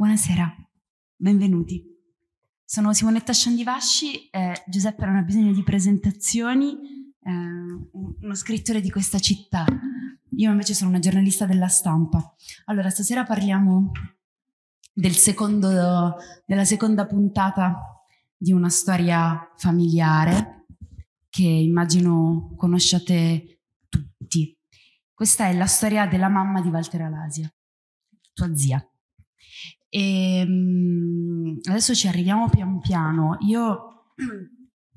Buonasera, benvenuti. Sono Simonetta Sciandivasci, eh, Giuseppe non ha bisogno di presentazioni, eh, uno scrittore di questa città. Io invece sono una giornalista della stampa. Allora, stasera parliamo del secondo, della seconda puntata di una storia familiare che immagino conosciate tutti. Questa è la storia della mamma di Walter Alasia, tua zia. E, ehm, adesso ci arriviamo pian piano. Io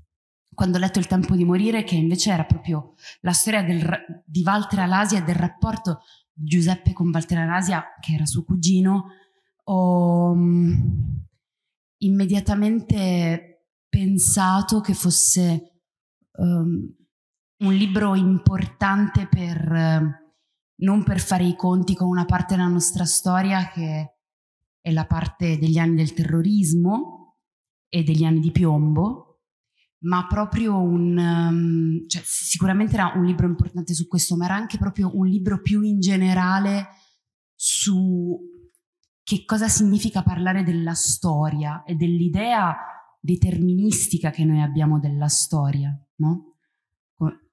quando ho letto Il tempo di morire, che invece era proprio la storia del, di Walter Alasia e del rapporto di Giuseppe con Walter Alasia, che era suo cugino, ho mm, immediatamente pensato che fosse um, un libro importante per, eh, non per fare i conti con una parte della nostra storia che è la parte degli anni del terrorismo e degli anni di piombo, ma proprio un, ehm, cioè, sicuramente era un libro importante su questo, ma era anche proprio un libro più in generale su che cosa significa parlare della storia e dell'idea deterministica che noi abbiamo della storia, no?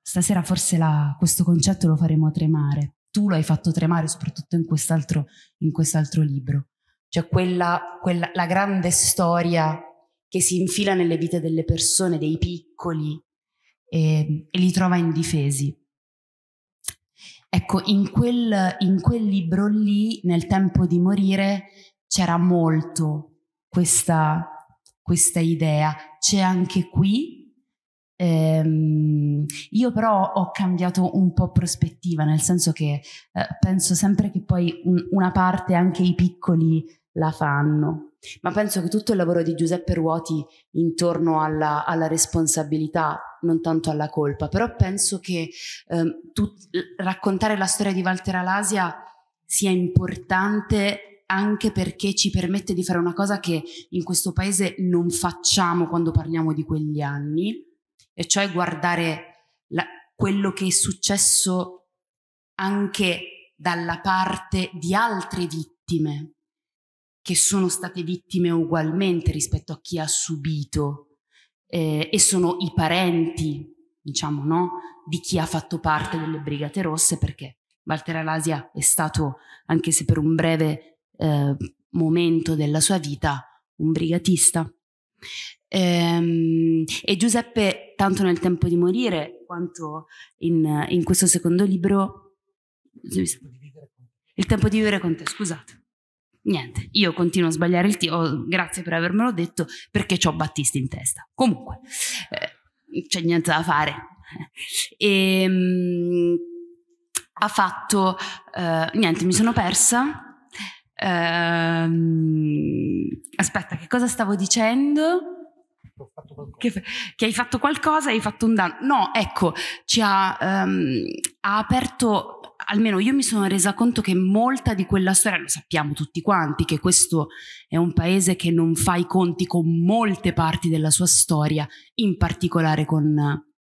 Stasera forse la, questo concetto lo faremo tremare. Tu lo hai fatto tremare soprattutto in quest'altro, in quest'altro libro cioè quella, quella, la grande storia che si infila nelle vite delle persone, dei piccoli, e, ehm, e li trova indifesi. Ecco, in quel, in quel libro lì, nel tempo di morire, c'era molto questa, questa idea. C'è anche qui. Ehm, io però ho cambiato un po' prospettiva, nel senso che eh, penso sempre che poi un, una parte anche i piccoli la fanno. Ma penso che tutto il lavoro di Giuseppe Ruoti intorno alla, alla responsabilità, non tanto alla colpa, però penso che ehm, tu, raccontare la storia di Walter Alasia sia importante anche perché ci permette di fare una cosa che in questo paese non facciamo quando parliamo di quegli anni, e cioè guardare la, quello che è successo anche dalla parte di altre vittime che sono state vittime ugualmente rispetto a chi ha subito eh, e sono i parenti, diciamo, no, di chi ha fatto parte delle Brigate Rosse perché Walter Alasia è stato, anche se per un breve eh, momento della sua vita, un brigatista. Ehm, e Giuseppe, tanto nel tempo di morire quanto in, in questo secondo libro, il tempo di vivere con te, scusate Niente, io continuo a sbagliare il tiro, oh, grazie per avermelo detto, perché ho Battisti in testa. Comunque, eh, c'è niente da fare. E, ehm, mh, ha fatto, eh, niente, mi sono persa. Eh, aspetta, che cosa stavo dicendo? Che, che, hai fatto qualcosa hai fatto un danno. No, ecco, ci ha, um, ha aperto almeno io mi sono resa conto che molta di quella storia, lo sappiamo tutti quanti, che questo è un paese che non fa i conti con molte parti della sua storia, in particolare con,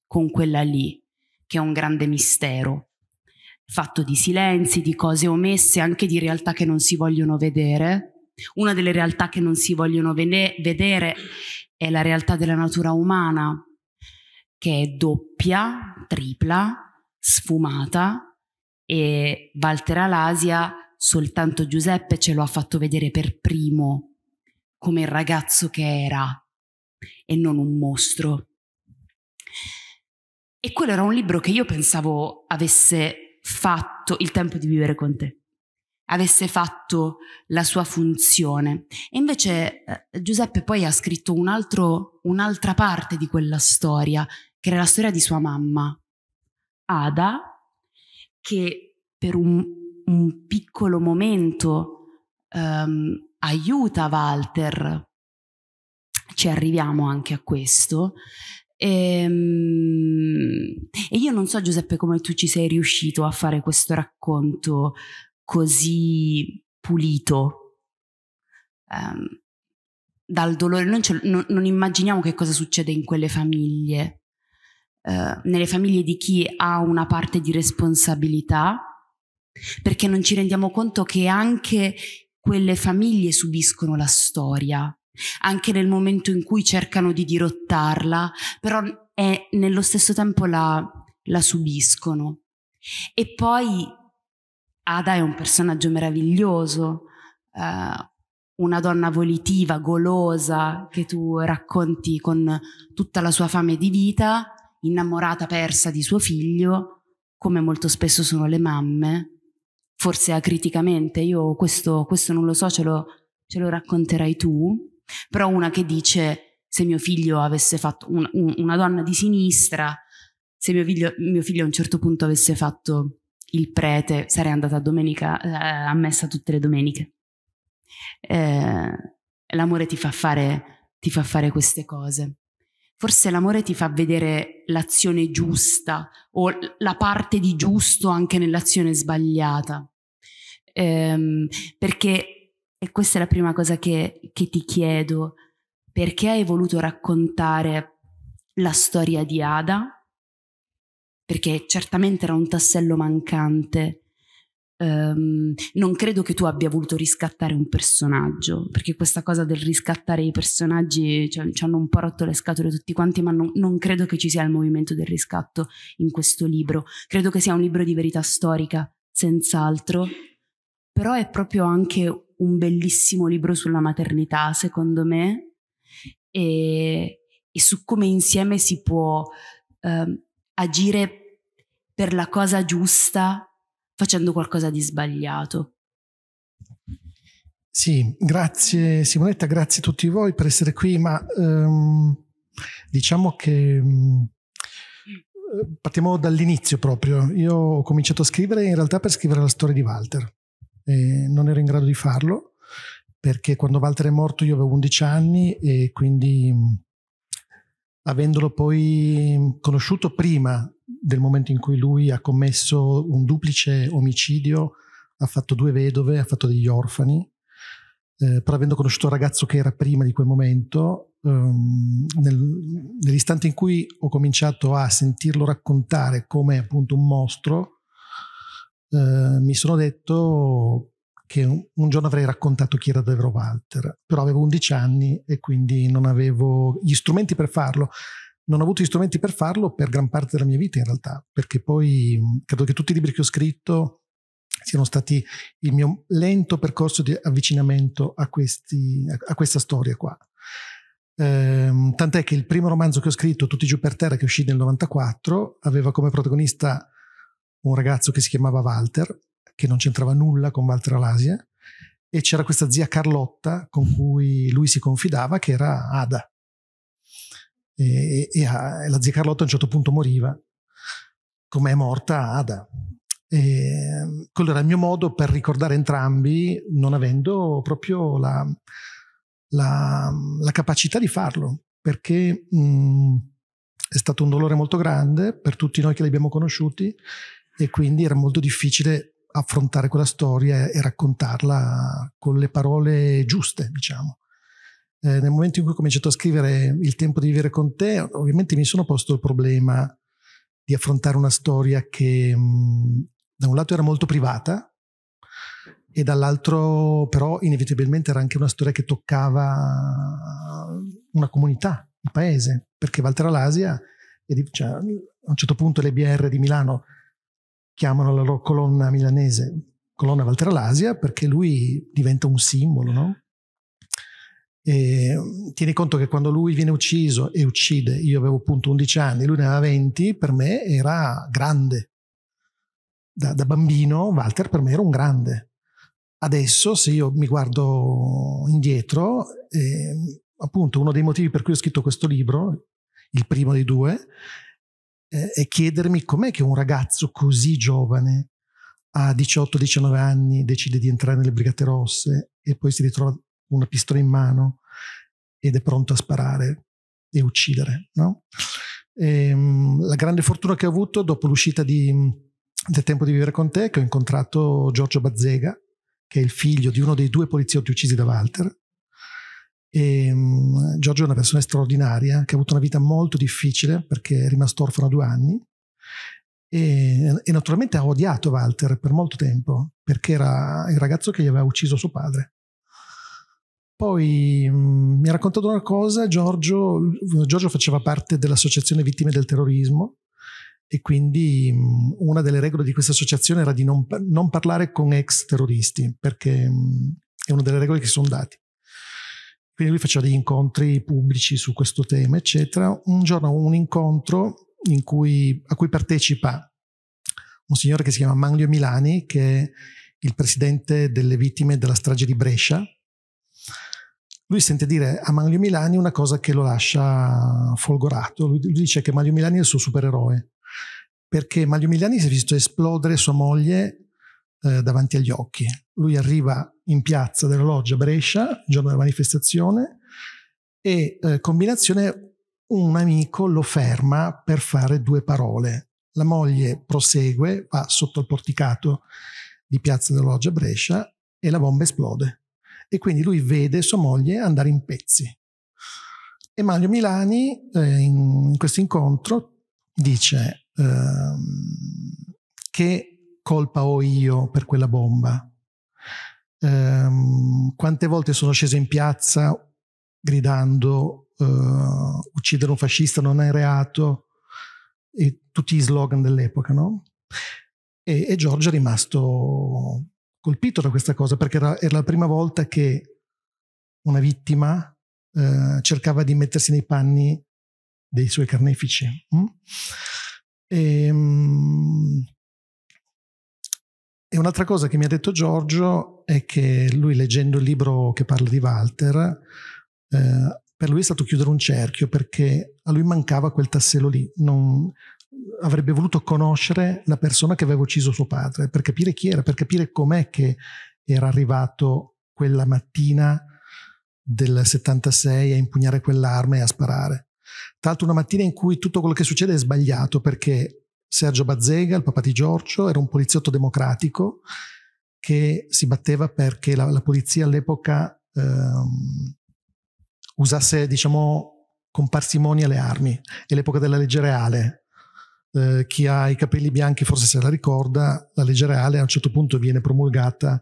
con quella lì, che è un grande mistero, fatto di silenzi, di cose omesse, anche di realtà che non si vogliono vedere. Una delle realtà che non si vogliono vedere è la realtà della natura umana, che è doppia, tripla, sfumata e Valterà l'Asia soltanto Giuseppe ce lo ha fatto vedere per primo come il ragazzo che era e non un mostro. E quello era un libro che io pensavo avesse fatto il tempo di vivere con te avesse fatto la sua funzione. E invece eh, Giuseppe poi ha scritto un altro, un'altra parte di quella storia, che era la storia di sua mamma. Ada che per un, un piccolo momento um, aiuta Walter. Ci arriviamo anche a questo. Ehm, e, io non so Giuseppe come tu ci sei riuscito a fare questo racconto così pulito. Um, dal dolore, non, non, non, immaginiamo che cosa succede in quelle famiglie eh, nelle famiglie di chi ha una parte di responsabilità, perché non ci rendiamo conto che anche quelle famiglie subiscono la storia, anche nel momento in cui cercano di dirottarla, però è, nello stesso tempo la, la subiscono. E poi Ada è un personaggio meraviglioso, eh, una donna volitiva, golosa, che tu racconti con tutta la sua fame di vita, innamorata persa di suo figlio, come molto spesso sono le mamme, forse acriticamente, io questo, questo non lo so, ce lo, ce lo, racconterai tu, però una che dice se mio figlio avesse fatto un, un, una donna di sinistra, se mio figlio, mio figlio, a un certo punto avesse fatto il prete, sarei andata a domenica, eh, a messa tutte le domeniche. Eh, l'amore ti fa fare ti fa fare queste cose. Forse l'amore ti fa vedere l'azione giusta o la parte di giusto anche nell'azione sbagliata. Ehm, perché, e questa è la prima cosa che, che ti chiedo, perché hai voluto raccontare la storia di Ada? Perché certamente era un tassello mancante, Um, non credo che tu abbia voluto riscattare un personaggio, perché questa cosa del riscattare i personaggi cioè, ci hanno un po' rotto le scatole tutti quanti, ma non, non, credo che ci sia il movimento del riscatto in questo libro. Credo che sia un libro di verità storica, senz'altro, però è proprio anche un bellissimo libro sulla maternità, secondo me, e, e su come insieme si può um, agire per la cosa giusta facendo qualcosa di sbagliato. Sì, grazie Simonetta, grazie a tutti voi per essere qui, ma ehm, diciamo che mh, mm, partiamo dall'inizio proprio. Io ho cominciato a scrivere in realtà per scrivere la storia di Walter. Eh, non ero in grado di farlo perché quando Walter è morto io avevo 11 anni e quindi mh, mm, avendolo poi conosciuto prima del momento in cui lui ha commesso un duplice omicidio, ha fatto due vedove, ha fatto degli orfani, eh, però avendo conosciuto il ragazzo che era prima di quel momento, ehm, nel, nell'istante in cui ho cominciato a sentirlo raccontare come appunto un mostro, eh, mi sono detto che un, un, giorno avrei raccontato chi era davvero Walter, però avevo 11 anni e quindi non avevo gli strumenti per farlo non ho avuto gli strumenti per farlo per gran parte della mia vita in realtà, perché poi mm, credo che tutti i libri che ho scritto siano stati il mio lento percorso di avvicinamento a, questi, a questa storia qua. Ehm, tant'è che il primo romanzo che ho scritto, Tutti giù per terra, che uscì nel 94, aveva come protagonista un ragazzo che si chiamava Walter, che non c'entrava nulla con Walter Alasia, e c'era questa zia Carlotta con cui lui si confidava, che era Ada, e, e, e ah, la zia Carlotta a un certo punto moriva, come è morta Ada. E ehm, quello era il mio modo per ricordare entrambi, non avendo proprio la, la, la capacità di farlo, perché mh, mm, è stato un dolore molto grande per tutti noi che li abbiamo conosciuti e quindi era molto difficile affrontare quella storia e raccontarla con le parole giuste, diciamo eh, nel momento in cui ho cominciato a scrivere Il tempo di vivere con te, ovviamente mi sono posto il problema di affrontare una storia che mh, mm, da un lato era molto privata e dall'altro però inevitabilmente era anche una storia che toccava una comunità, un paese, perché Valteralasia, cioè, a un certo punto le BR di Milano chiamano la loro colonna milanese colonna Valteralasia perché lui diventa un simbolo, no? E, ehm, tieni conto che quando lui viene ucciso e uccide, io avevo appunto 11 anni, lui ne aveva 20, per me era grande. Da, da bambino Walter per me era un grande. Adesso, se io mi guardo indietro, eh, appunto uno dei motivi per cui ho scritto questo libro, il primo dei due, eh, è chiedermi com'è che un ragazzo così giovane, a 18-19 anni, decide di entrare nelle Brigate Rosse e poi si ritrova una pistola in mano ed è pronto a sparare e uccidere. No? E, ehm, la grande fortuna che ho avuto dopo l'uscita di, del tempo di vivere con te è che ho incontrato Giorgio Bazzega, che è il figlio di uno dei due poliziotti uccisi da Walter. E, um, Giorgio è una persona straordinaria che ha avuto una vita molto difficile perché è rimasto orfano a due anni e, ehm, e, naturalmente ha odiato Walter per molto tempo perché era il ragazzo che gli aveva ucciso suo padre poi mh, mm, mi ha raccontato una cosa, Giorgio, Giorgio faceva parte dell'associazione Vittime del Terrorismo e quindi mh, mm, una delle regole di questa associazione era di non, non parlare con ex terroristi perché mh, mm, è una delle regole che si sono date. Quindi lui faceva degli incontri pubblici su questo tema, eccetera. Un giorno un incontro in cui, a cui partecipa un signore che si chiama Manlio Milani, che è il presidente delle vittime della strage di Brescia, lui sente dire a Manlio Milani una cosa che lo lascia folgorato. Lui, dice che Manlio Milani è il suo supereroe, perché Manlio Milani si è visto esplodere sua moglie eh, davanti agli occhi. Lui arriva in piazza della Loggia Brescia, il giorno della manifestazione, e eh, combinazione un amico lo ferma per fare due parole. La moglie prosegue, va sotto il porticato di piazza della Loggia Brescia e la bomba esplode e quindi lui vede sua moglie andare in pezzi. E Mario Milani eh, in, in questo incontro dice ehm, che colpa ho io per quella bomba? Ehm, quante volte sono sceso in piazza gridando Uh, uccidere un fascista non è reato e tutti gli slogan dell'epoca, no? E, e Giorgio è rimasto colpito da questa cosa perché era, era la prima volta che una vittima eh, cercava di mettersi nei panni dei suoi carnefici. Mm? E, um, e un'altra cosa che mi ha detto Giorgio è che lui leggendo il libro che parla di Walter, eh, per lui è stato chiudere un cerchio perché a lui mancava quel tassello lì, non, avrebbe voluto conoscere la persona che aveva ucciso suo padre, per capire chi era, per capire com'è che era arrivato quella mattina del 76 a impugnare quell'arma e a sparare. Tra l'altro una mattina in cui tutto quello che succede è sbagliato perché Sergio Bazzega, il papà di Giorgio, era un poliziotto democratico che si batteva perché la, la polizia all'epoca ehm, usasse, diciamo, con parsimonia le armi. È l'epoca della legge reale, eh, chi ha i capelli bianchi forse se la ricorda, la legge reale a un certo punto viene promulgata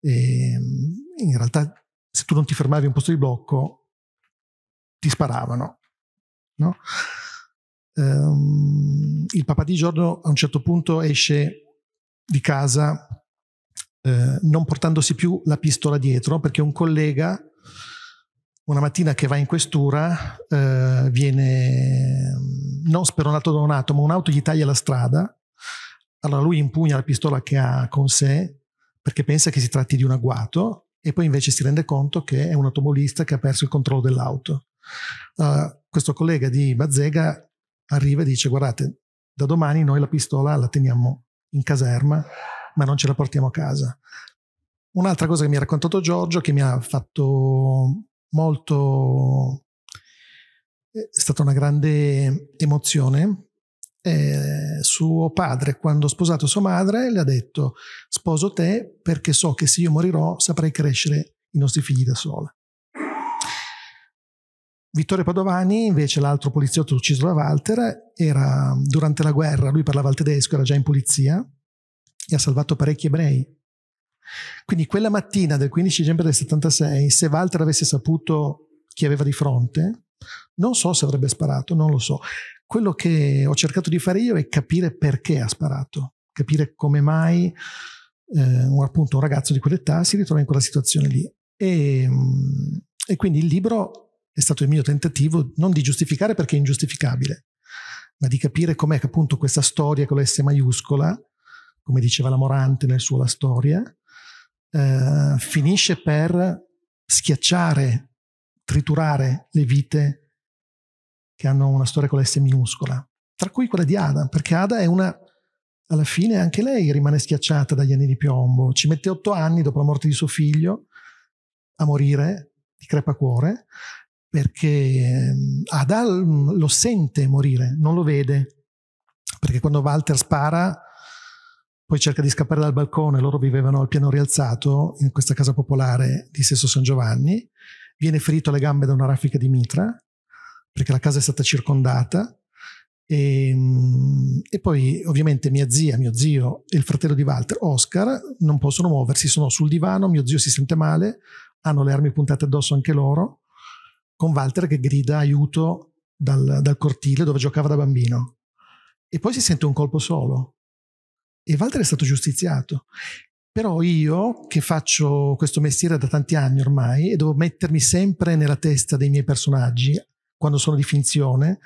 e mm, in realtà se tu non ti fermavi un posto di blocco ti sparavano. No? Um, il papà di Giorno a un certo punto esce di casa eh, non portandosi più la pistola dietro perché un collega una mattina che va in questura eh, viene non speronato da un'auto, ma un'auto gli taglia la strada. Allora lui impugna la pistola che ha con sé perché pensa che si tratti di un agguato e poi invece si rende conto che è un automobilista che ha perso il controllo dell'auto. Uh, questo collega di Bazzega arriva e dice guardate, da domani noi la pistola la teniamo in caserma ma non ce la portiamo a casa. Un'altra cosa che mi ha raccontato Giorgio, che mi ha fatto molto... Eh, è stata una grande emozione. Eh, suo padre, quando ha sposato sua madre, le ha detto sposo te perché so che se io morirò saprei crescere i nostri figli da sola. Vittorio Padovani, invece l'altro poliziotto ucciso da Walter, era durante la guerra, lui parlava il tedesco, era già in polizia e ha salvato parecchi ebrei quindi quella mattina del 15 dicembre del 76, se Walter avesse saputo chi aveva di fronte, non so se avrebbe sparato, non lo so. Quello che ho cercato di fare io è capire perché ha sparato, capire come mai eh, un, appunto, un ragazzo di quell'età si ritrova in quella situazione lì. E, mm, e quindi il libro è stato il mio tentativo non di giustificare perché è ingiustificabile, ma di capire com'è che appunto questa storia con la S maiuscola, come diceva la Morante nel suo La storia, eh, finisce per schiacciare, triturare le vite che hanno una storia con la S minuscola, tra cui quella di Ada, perché Ada è una, alla fine anche lei rimane schiacciata dagli anni di piombo, ci mette otto anni dopo la morte di suo figlio a morire di crepacuore, perché ehm, Ada mm, lo sente morire, non lo vede, perché quando Walter spara poi cerca di scappare dal balcone, loro vivevano al piano rialzato in questa casa popolare di Sesso San Giovanni, viene ferito alle gambe da una raffica di mitra, perché la casa è stata circondata, e, ehm, e, poi ovviamente mia zia, mio zio e il fratello di Walter, Oscar, non possono muoversi, sono sul divano, mio zio si sente male, hanno le armi puntate addosso anche loro, con Walter che grida aiuto dal, dal cortile dove giocava da bambino. E poi si sente un colpo solo e Walter è stato giustiziato. Però io, che faccio questo mestiere da tanti anni ormai e devo mettermi sempre nella testa dei miei personaggi, quando sono di finzione,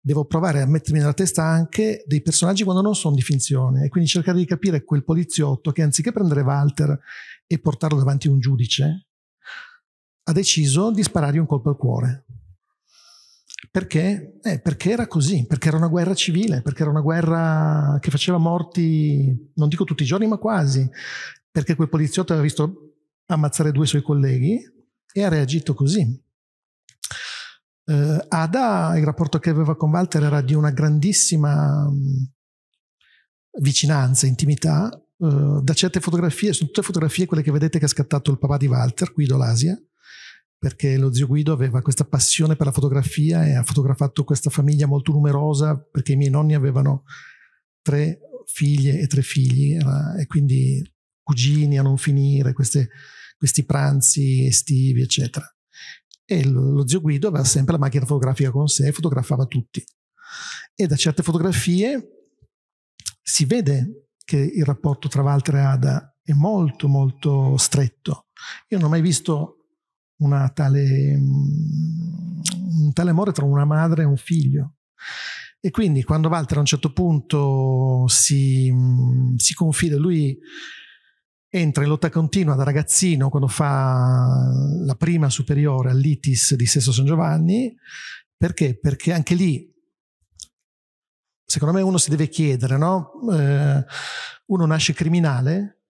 devo provare a mettermi nella testa anche dei personaggi quando non sono di finzione e quindi cercare di capire quel poliziotto che anziché prendere Walter e portarlo davanti a un giudice, ha deciso di sparargli un colpo al cuore. Perché? Eh, perché era così, perché era una guerra civile, perché era una guerra che faceva morti, non dico tutti i giorni, ma quasi, perché quel poliziotto aveva visto ammazzare due suoi colleghi e ha reagito così. Eh, Ada, il rapporto che aveva con Walter era di una grandissima mm, vicinanza, intimità, eh, da certe fotografie, sono tutte fotografie quelle che vedete che ha scattato il papà di Walter, Guido Lasia, perché lo zio Guido aveva questa passione per la fotografia e ha fotografato questa famiglia molto numerosa perché i miei nonni avevano tre figlie e tre figli e quindi cugini a non finire, queste, questi pranzi estivi eccetera. E lo zio Guido aveva sempre la macchina fotografica con sé e fotografava tutti. E da certe fotografie si vede che il rapporto tra Walter e Ada è molto molto stretto. Io non ho mai visto una tale, mm, un tale amore tra una madre e un figlio. E quindi quando Walter a un certo punto si, mm, si confida, lui entra in lotta continua da ragazzino quando fa la prima superiore all'ITIS di Sesto San Giovanni, perché? Perché anche lì, secondo me uno si deve chiedere, no? Eh, uno nasce criminale,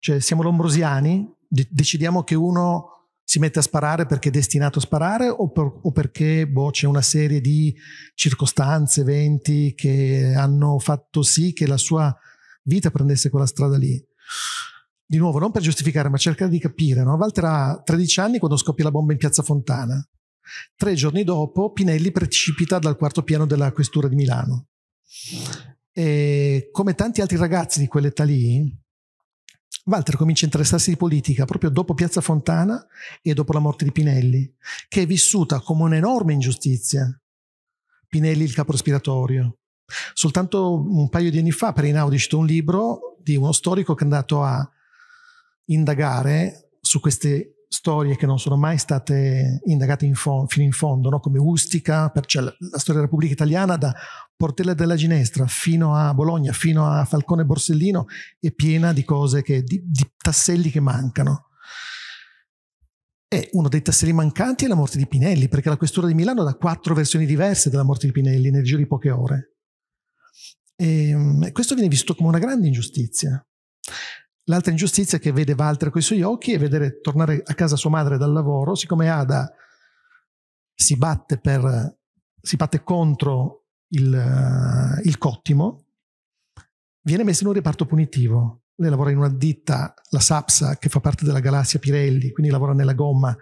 cioè siamo lombrosiani, decidiamo che uno si mette a sparare perché è destinato a sparare o, per, o perché boh, c'è una serie di circostanze, eventi che hanno fatto sì che la sua vita prendesse quella strada lì. Di nuovo, non per giustificare, ma cercare di capire. No? Walter ha 13 anni quando scoppia la bomba in Piazza Fontana. Tre giorni dopo Pinelli precipita dal quarto piano della questura di Milano. E come tanti altri ragazzi di quell'età lì, Walter comincia a interessarsi di politica proprio dopo Piazza Fontana e dopo la morte di Pinelli, che è vissuta come un'enorme ingiustizia. Pinelli il capo respiratorio. Soltanto un paio di anni fa per Inaudi è uscito un libro di uno storico che è andato a indagare su queste storie che non sono mai state indagate in fo- fino in fondo, no? come Ustica, per, cioè, la, la, storia della Repubblica Italiana da Portella della Ginestra fino a Bologna, fino a Falcone Borsellino, è piena di cose, che, di, di tasselli che mancano. E uno dei tasselli mancanti è la morte di Pinelli, perché la questura di Milano dà quattro versioni diverse della morte di Pinelli nel giro di poche ore. Ehm, e questo viene visto come una grande ingiustizia. L'altra ingiustizia che vede Walter con i suoi occhi e vedere tornare a casa sua madre dal lavoro, siccome Ada si batte, per, si batte contro il, eh, il cottimo, viene messo in un reparto punitivo. Lei lavora in una ditta, la Sapsa, che fa parte della galassia Pirelli, quindi lavora nella gomma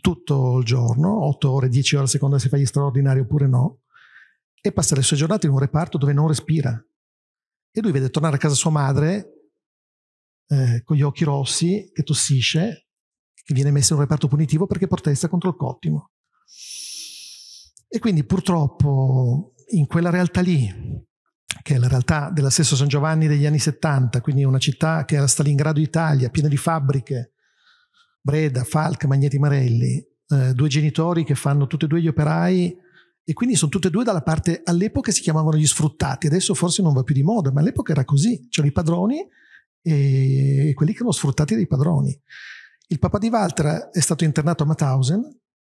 tutto il giorno, 8 ore, 10 ore a seconda se fa gli straordinari oppure no, e passa le sue giornate in un reparto dove non respira. E lui vede tornare a casa sua madre eh, con gli occhi rossi, che tossisce, che viene messa in un reparto punitivo perché protesta contro il cottimo. E quindi purtroppo in quella realtà lì, che è la realtà della stessa San Giovanni degli anni 70, quindi una città che era Stalingrado Italia, piena di fabbriche, Breda, Falk, Magneti Marelli, eh, due genitori che fanno tutti e due gli operai e quindi sono tutti e due dalla parte, all'epoca si chiamavano gli sfruttati, adesso forse non va più di moda, ma all'epoca era così, c'erano i padroni e, e quelli che erano sfruttati dai padroni. Il papà di Walter è stato internato a Mauthausen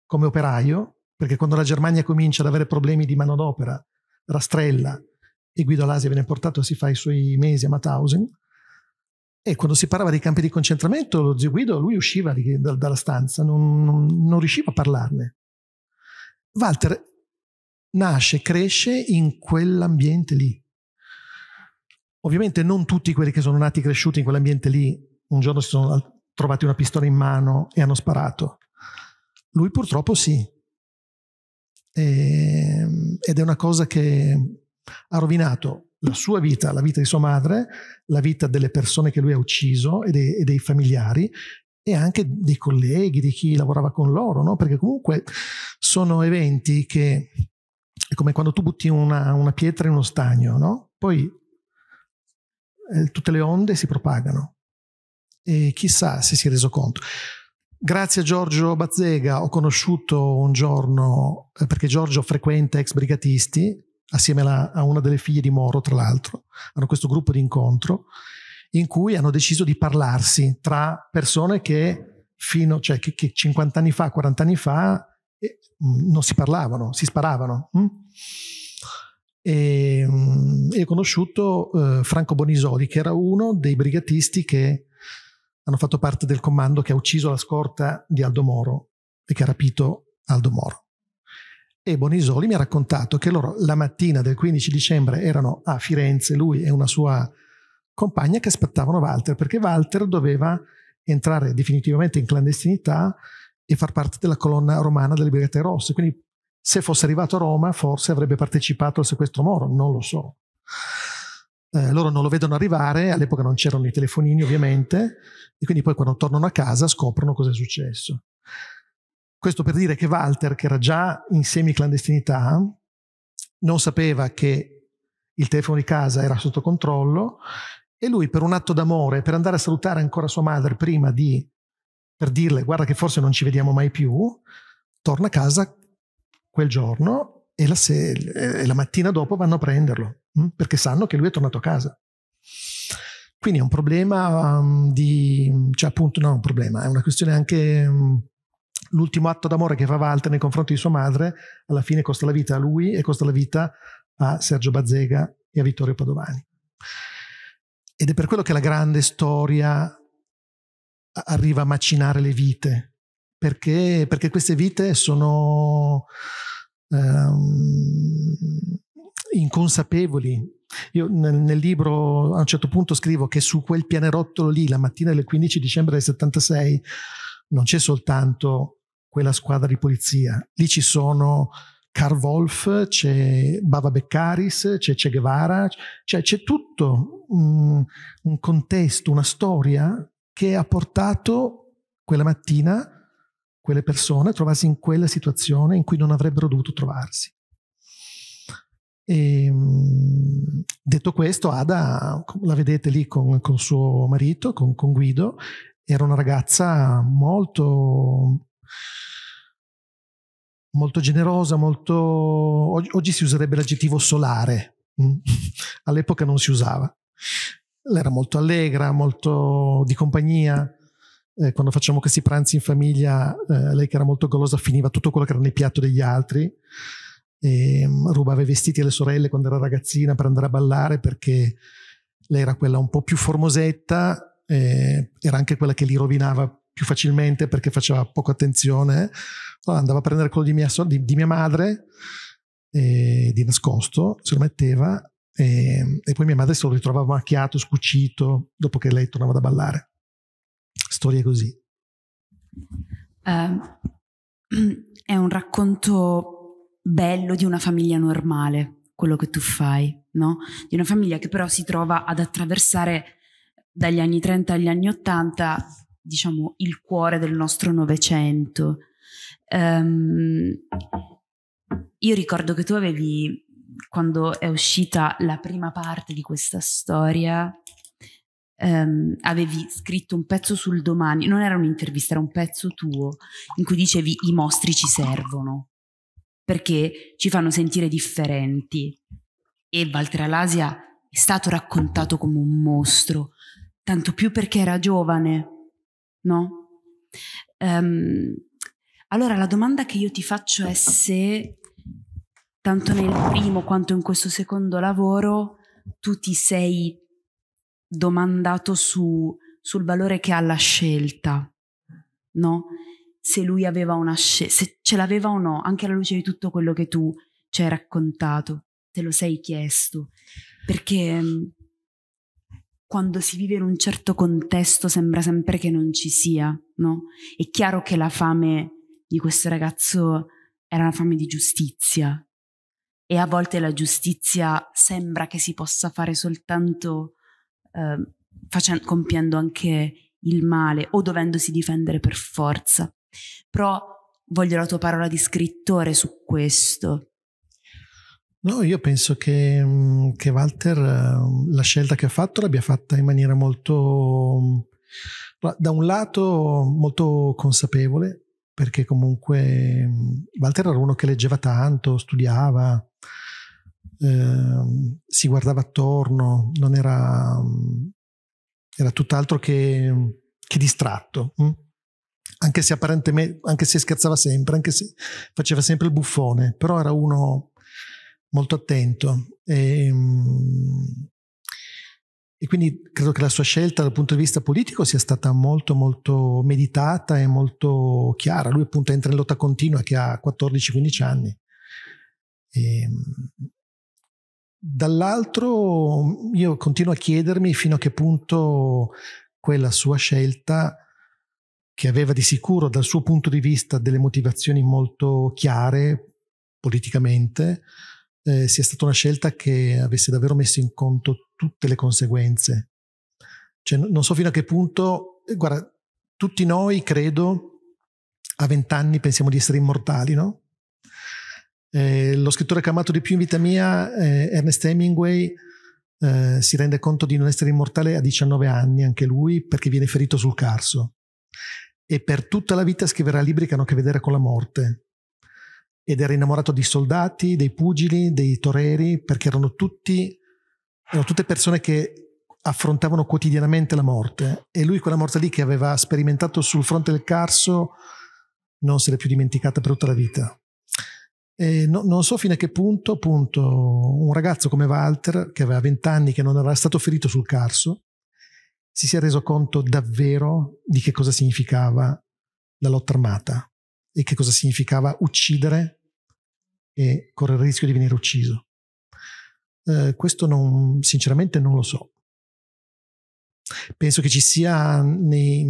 come operaio, perché quando la Germania comincia ad avere problemi di manodopera, Rastrella e Guido Alasi viene portato, si fa i suoi mesi a Mauthausen. E quando si parlava dei campi di concentramento, lo zio Guido, lui usciva di, da, dalla stanza, non, non, non riusciva a parlarne. Walter nasce, cresce in quell'ambiente lì. Ovviamente non tutti quelli che sono nati e cresciuti in quell'ambiente lì un giorno si sono trovati una pistola in mano e hanno sparato. Lui purtroppo sì. E, ehm, ed è una cosa che ha rovinato la sua vita, la vita di sua madre, la vita delle persone che lui ha ucciso e dei, e dei familiari e anche dei colleghi, di chi lavorava con loro, no? perché comunque sono eventi che è come quando tu butti una, una pietra in uno stagno, no? poi eh, tutte le onde si propagano e chissà se si è reso conto. Grazie a Giorgio Bazzega ho conosciuto un giorno, eh, perché Giorgio frequenta ex brigatisti, assieme alla, a una delle figlie di Moro, tra l'altro, hanno questo gruppo di incontro in cui hanno deciso di parlarsi tra persone che fino, cioè che, che 50 anni fa, 40 anni fa eh, non si parlavano, si sparavano. Hm? E, mh, e ho conosciuto eh, Franco Bonisoli, che era uno dei brigatisti che hanno fatto parte del comando che ha ucciso la scorta di Aldo Moro e che ha rapito Aldo Moro. E Bonisoli mi ha raccontato che loro la mattina del 15 dicembre erano a Firenze, lui e una sua compagna che aspettavano Walter, perché Walter doveva entrare definitivamente in clandestinità e far parte della colonna romana delle Brigate Rosse. Quindi se fosse arrivato a Roma forse avrebbe partecipato al sequestro Moro, non lo so eh, loro non lo vedono arrivare, all'epoca non c'erano i telefonini ovviamente, e quindi poi quando tornano a casa scoprono cosa è successo. Questo per dire che Walter, che era già in semiclandestinità, non sapeva che il telefono di casa era sotto controllo e lui per un atto d'amore, per andare a salutare ancora sua madre prima di, per dirle guarda che forse non ci vediamo mai più, torna a casa quel giorno e la, se- e la mattina dopo vanno a prenderlo Mm? perché sanno che lui è tornato a casa. Quindi è un problema um, di, cioè appunto no, un problema, è una questione anche um, l'ultimo atto d'amore che fa Walter nei confronti di sua madre, alla fine costa la vita a lui e costa la vita a Sergio Bazzega e a Vittorio Padovani. Ed è per quello che la grande storia arriva a macinare le vite, perché, perché queste vite sono... Um, inconsapevoli. Io nel, nel, libro a un certo punto scrivo che su quel pianerottolo lì, la mattina del 15 dicembre del 76, non c'è soltanto quella squadra di polizia, lì ci sono Carl Wolf, c'è Bava Beccaris, c'è Che Guevara, cioè c'è tutto un, mm, un contesto, una storia che ha portato quella mattina quelle persone a trovarsi in quella situazione in cui non avrebbero dovuto trovarsi. E, ehm, detto questo, Ada, la vedete lì con, con suo marito, con, con, Guido, era una ragazza molto, molto generosa, molto... Oggi si userebbe l'aggettivo solare, mm? all'epoca non si usava. Era molto allegra, molto di compagnia. Eh, quando facciamo questi pranzi in famiglia, eh, lei che era molto golosa finiva tutto quello che era nel piatto degli altri e ehm, rubava i vestiti alle sorelle quando era ragazzina per andare a ballare perché lei era quella un po' più formosetta, e ehm, era anche quella che li rovinava più facilmente perché faceva poco attenzione. Eh. Allora andava a prendere quello di mia, so- di, di mia madre eh, di nascosto, se lo metteva e, ehm, e, poi mia madre se lo ritrovava macchiato, scucito dopo che lei tornava da ballare. Storie così. Uh, è un racconto bello di una famiglia normale, quello che tu fai, no? Di una famiglia che però si trova ad attraversare dagli anni 30 agli anni 80, diciamo, il cuore del nostro Novecento. Um, io ricordo che tu avevi, quando è uscita la prima parte di questa storia, Um, avevi scritto un pezzo sul domani, non era un'intervista, era un pezzo tuo in cui dicevi i mostri ci servono perché ci fanno sentire differenti. E Valtralasia è stato raccontato come un mostro, tanto più perché era giovane, no? Um, allora la domanda che io ti faccio è se, tanto nel primo quanto in questo secondo lavoro, tu ti sei domandato su, sul valore che ha la scelta, no? se lui aveva una scelta, se ce l'aveva o no, anche alla luce di tutto quello che tu ci hai raccontato, te lo sei chiesto, perché mm, quando si vive in un certo contesto sembra sempre che non ci sia, no? È chiaro che la fame di questo ragazzo era una fame di giustizia e a volte la giustizia sembra che si possa fare soltanto eh, compiendo anche il male o dovendosi difendere per forza però voglio la tua parola di scrittore su questo. No, io penso che, mm, che Walter ehm, la scelta che ha fatto l'abbia fatta in maniera molto, mm, da un lato molto consapevole, perché comunque mm, Walter era uno che leggeva tanto, studiava, eh, si guardava attorno, non era, era tutt'altro che, che distratto. Hm? anche se apparentemente, anche se scherzava sempre, anche se faceva sempre il buffone, però era uno molto attento. E, ehm, e quindi credo che la sua scelta dal punto di vista politico sia stata molto, molto meditata e molto chiara. Lui appunto entra in lotta continua che ha 14-15 anni. E, ehm, dall'altro io continuo a chiedermi fino a che punto quella sua scelta che aveva di sicuro dal suo punto di vista delle motivazioni molto chiare politicamente, eh, sia stata una scelta che avesse davvero messo in conto tutte le conseguenze. Cioè, non so fino a che punto, eh, guarda, tutti noi credo a vent'anni pensiamo di essere immortali, no? Eh, lo scrittore che ha amato di più in vita mia, eh, Ernest Hemingway, eh, si rende conto di non essere immortale a 19 anni, anche lui, perché viene ferito sul carso e per tutta la vita scriverà libri che hanno a che vedere con la morte. Ed era innamorato dei soldati, dei pugili, dei toreri, perché erano, tutti, erano tutte persone che affrontavano quotidianamente la morte. E lui quella morte lì che aveva sperimentato sul fronte del Carso non se l'è più dimenticata per tutta la vita. No, non so fino a che punto, appunto, un ragazzo come Walter, che aveva 20 anni, che non era stato ferito sul Carso, si sia reso conto davvero di che cosa significava la lotta armata e che cosa significava uccidere e correre il rischio di venire ucciso. Eh, questo non, sinceramente non lo so. Penso che ci sia, nei,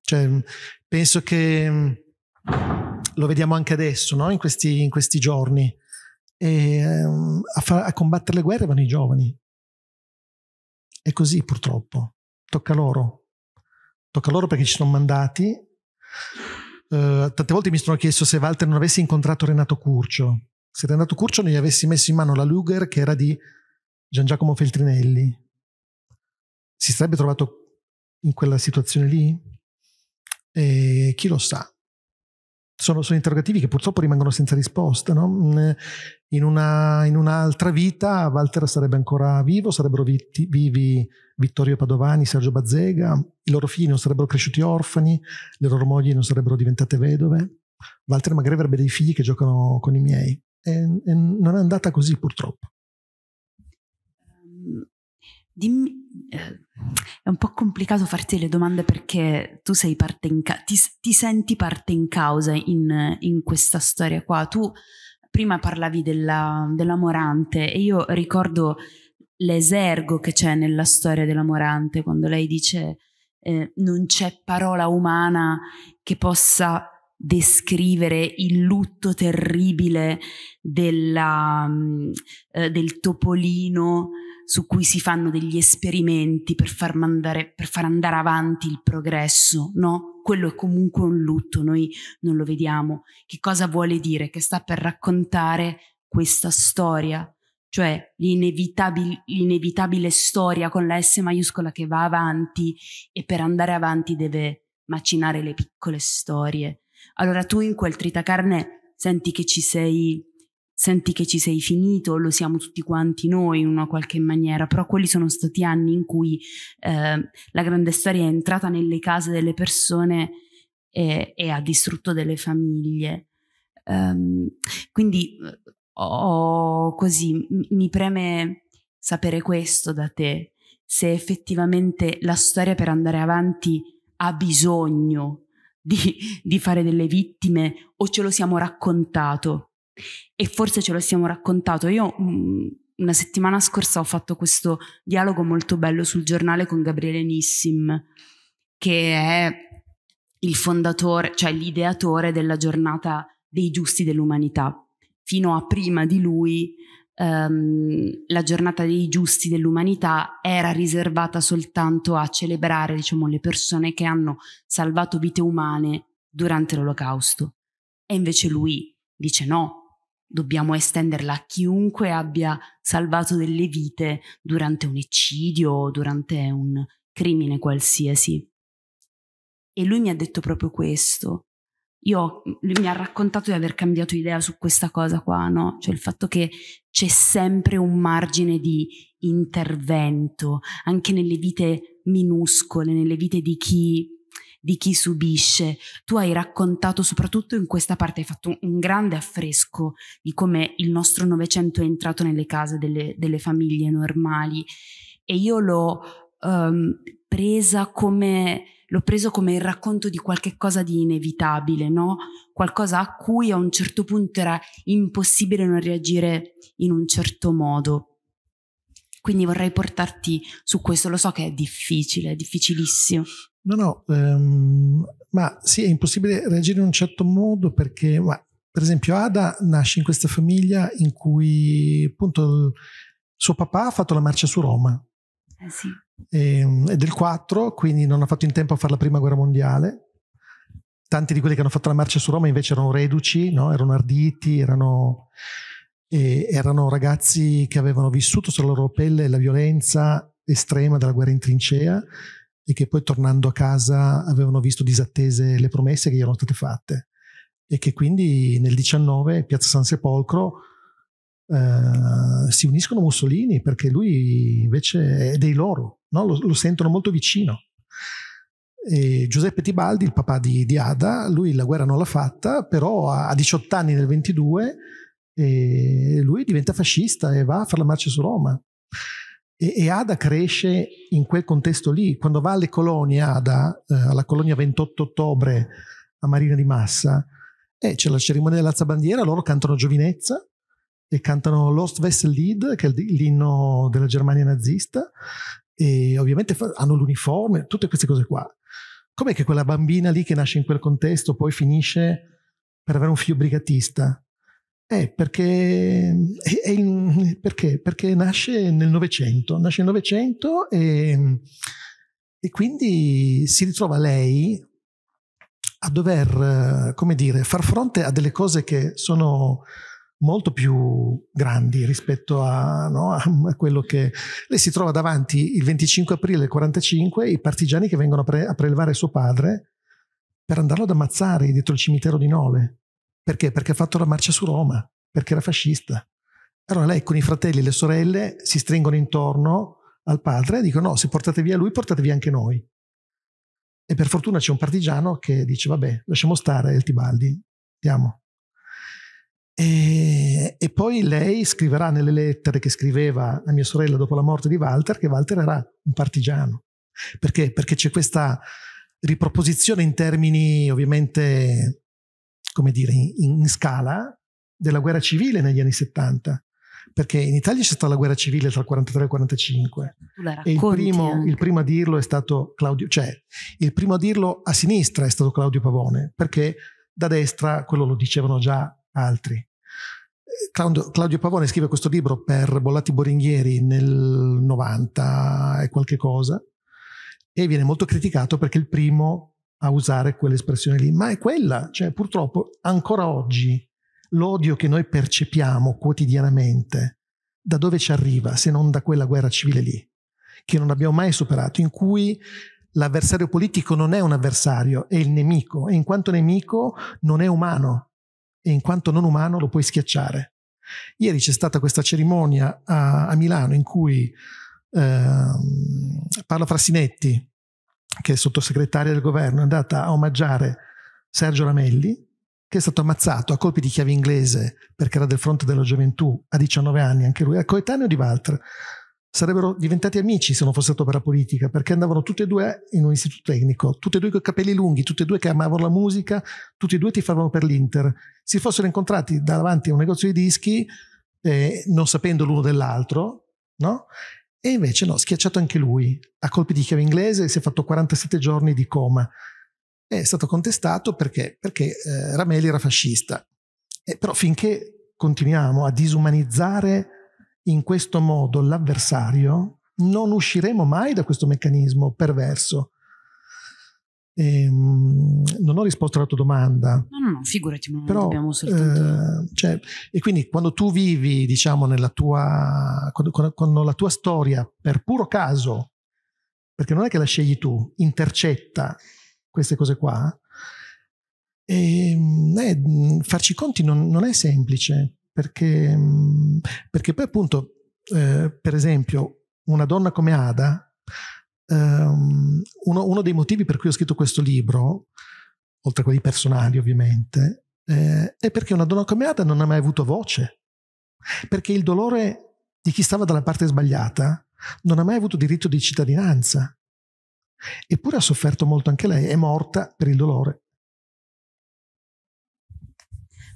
cioè, penso che mm, lo vediamo anche adesso, no? in, questi, in, questi, giorni. E, um, a, far, a combattere le guerre vanno i giovani. È così purtroppo tocca a loro. Tocca a loro perché ci sono mandati. Eh, tante volte mi sono chiesto se Walter non avesse incontrato Renato Curcio. Se Renato Curcio non gli avessi messo in mano la Luger che era di Gian Giacomo Feltrinelli, si sarebbe trovato in quella situazione lì? E eh, chi lo sa? sono, sono interrogativi che purtroppo rimangono senza risposta. No? Mm, eh, in, una, in, un'altra vita Walter sarebbe ancora vivo, sarebbero vitti, vivi Vittorio Padovani, Sergio Bazzega, i loro figli non sarebbero cresciuti orfani, le loro mogli non sarebbero diventate vedove. Walter magari avrebbe dei figli che giocano con i miei. E, e non è andata così purtroppo. Dimmi, eh, è un po' complicato farti le domande perché tu sei parte in ca- ti, ti senti parte in causa in, in, questa storia qua. Tu prima parlavi della, della Morante e io ricordo l'esergo che c'è nella storia della Morante quando lei dice eh, non c'è parola umana che possa descrivere il lutto terribile della, mm, eh, del topolino su cui si fanno degli esperimenti per far, mandare, per far andare avanti il progresso, no? Quello è comunque un lutto, noi non lo vediamo. Che cosa vuole dire? Che sta per raccontare questa storia, cioè l'inevitabile, l'inevitabile storia con la S maiuscola che va avanti e per andare avanti deve macinare le piccole storie. Allora tu in quel tritacarne senti che ci sei senti che ci sei finito, lo siamo tutti quanti noi in una qualche maniera, però quelli sono stati anni in cui eh, la grande storia è entrata nelle case delle persone e, e ha distrutto delle famiglie. Um, quindi oh, così mi preme sapere questo da te, se effettivamente la storia per andare avanti ha bisogno di, di fare delle vittime o ce lo siamo raccontato e forse ce lo siamo raccontato. Io mh, mm, una settimana scorsa ho fatto questo dialogo molto bello sul giornale con Gabriele Nissim, che è il fondatore, cioè l'ideatore della giornata dei giusti dell'umanità. Fino a prima di lui um, la giornata dei giusti dell'umanità era riservata soltanto a celebrare diciamo, le persone che hanno salvato vite umane durante l'olocausto. E invece lui dice no, dobbiamo estenderla a chiunque abbia salvato delle vite durante un eccidio o durante un crimine qualsiasi. E lui mi ha detto proprio questo. Io, lui mi ha raccontato di aver cambiato idea su questa cosa qua, no? Cioè il fatto che c'è sempre un margine di intervento anche nelle vite minuscole, nelle vite di chi di chi subisce. Tu hai raccontato, soprattutto in questa parte, hai fatto un grande affresco di come il nostro Novecento è entrato nelle case delle, delle famiglie normali e io l'ho um, presa come l'ho preso come il racconto di qualche cosa di inevitabile, no? Qualcosa a cui a un certo punto era impossibile non reagire in un certo modo. Quindi vorrei portarti su questo, lo so che è difficile, è difficilissimo. No, no, um, ma sì, è impossibile reagire in un certo modo perché, ma, per esempio, Ada nasce in questa famiglia in cui appunto suo papà ha fatto la marcia su Roma. Eh sì. E, ehm, è del 4, quindi non ha fatto in tempo a fare la prima guerra mondiale. Tanti di quelli che hanno fatto la marcia su Roma invece erano reduci, no? erano arditi, erano, eh, erano ragazzi che avevano vissuto sulla loro pelle la violenza estrema della guerra in trincea e che poi tornando a casa avevano visto disattese le promesse che gli erano state fatte e che quindi nel 19 Piazza San Sepolcro eh, si uniscono Mussolini perché lui invece è dei loro, no? lo, lo, sentono molto vicino. E Giuseppe Tibaldi, il papà di, di, Ada, lui la guerra non l'ha fatta, però a 18 anni nel 22 eh, lui diventa fascista e va a fare la marcia su Roma. E, e, Ada cresce in quel contesto lì. Quando va alle colonie, Ada, eh, alla colonia 28 ottobre a Marina di Massa, eh, c'è la cerimonia dell'alzabandiera, loro cantano Giovinezza e cantano Lost Vessel Lied, che è l'inno della Germania nazista, e ovviamente fa, hanno l'uniforme, tutte queste cose qua. Com'è che quella bambina lì che nasce in quel contesto poi finisce per avere un figlio brigatista? Eh, perché, eh, perché, perché, nasce nel Novecento, nasce nel Novecento e, e, quindi si ritrova lei a dover, come dire, far fronte a delle cose che sono molto più grandi rispetto a, no, a quello che... Lei si trova davanti il 25 aprile del 45 i partigiani che vengono a, pre- a prelevare suo padre per andarlo ad ammazzare dietro il cimitero di Nole perché? Perché ha fatto la marcia su Roma, perché era fascista. Allora lei con i fratelli e le sorelle si stringono intorno al padre e dicono no, se portate via lui, portate via anche noi. E per fortuna c'è un partigiano che dice vabbè, lasciamo stare il Tibaldi, andiamo. E, e, poi lei scriverà nelle lettere che scriveva a mia sorella dopo la morte di Walter che Walter era un partigiano. Perché? Perché c'è questa riproposizione in termini ovviamente come dire, in, in scala della guerra civile negli anni 70 perché in Italia c'è stata la guerra civile tra il 43 e il 45 e il primo, il primo, a dirlo è stato Claudio, cioè il primo a dirlo a sinistra è stato Claudio Pavone perché da destra quello lo dicevano già altri. Claudio, Claudio Pavone scrive questo libro per Bollati Boringhieri nel 90 e qualche cosa e viene molto criticato perché è il primo a usare quell'espressione lì, ma è quella, cioè purtroppo ancora oggi l'odio che noi percepiamo quotidianamente, da dove ci arriva se non da quella guerra civile lì, che non abbiamo mai superato, in cui l'avversario politico non è un avversario, è il nemico e in quanto nemico non è umano e in quanto non umano lo puoi schiacciare. Ieri c'è stata questa cerimonia a, a Milano in cui eh, Paolo Frassinetti, che è sottosegretaria del governo, è andata a omaggiare Sergio Lamelli, che è stato ammazzato a colpi di chiave inglese perché era del fronte della gioventù a 19 anni, anche lui, a coetaneo di Walter. Sarebbero diventati amici se non fosse stato per la politica, perché andavano tutti e due in un istituto tecnico, tutti e due con i capelli lunghi, tutti e due che amavano la musica, tutti e due ti tifavano per l'Inter. Si fossero incontrati davanti a un negozio di dischi, eh, non sapendo l'uno dell'altro, no? E invece no, schiacciato anche lui, a colpi di chiave inglese, si è fatto 47 giorni di coma. È stato contestato perché, perché eh, Ramelli era fascista. Eh, però finché continuiamo a disumanizzare in questo modo l'avversario, non usciremo mai da questo meccanismo perverso e, ehm, non ho risposto alla tua domanda. No, no, no figurati, ma Però, abbiamo soltanto... Eh, cioè, e quindi quando tu vivi, diciamo, nella tua, Quando, con, la tua storia per puro caso, perché non è che la scegli tu, intercetta queste cose qua, e, ehm, eh, farci i conti non, non, è semplice, perché, perché poi appunto, eh, per esempio, una donna come Ada um, uno, uno, dei motivi per cui ho scritto questo libro, oltre a quelli personali ovviamente, eh, è perché una donna come Ada non ha mai avuto voce, perché il dolore di chi stava dalla parte sbagliata non ha mai avuto diritto di cittadinanza, eppure ha sofferto molto anche lei, è morta per il dolore.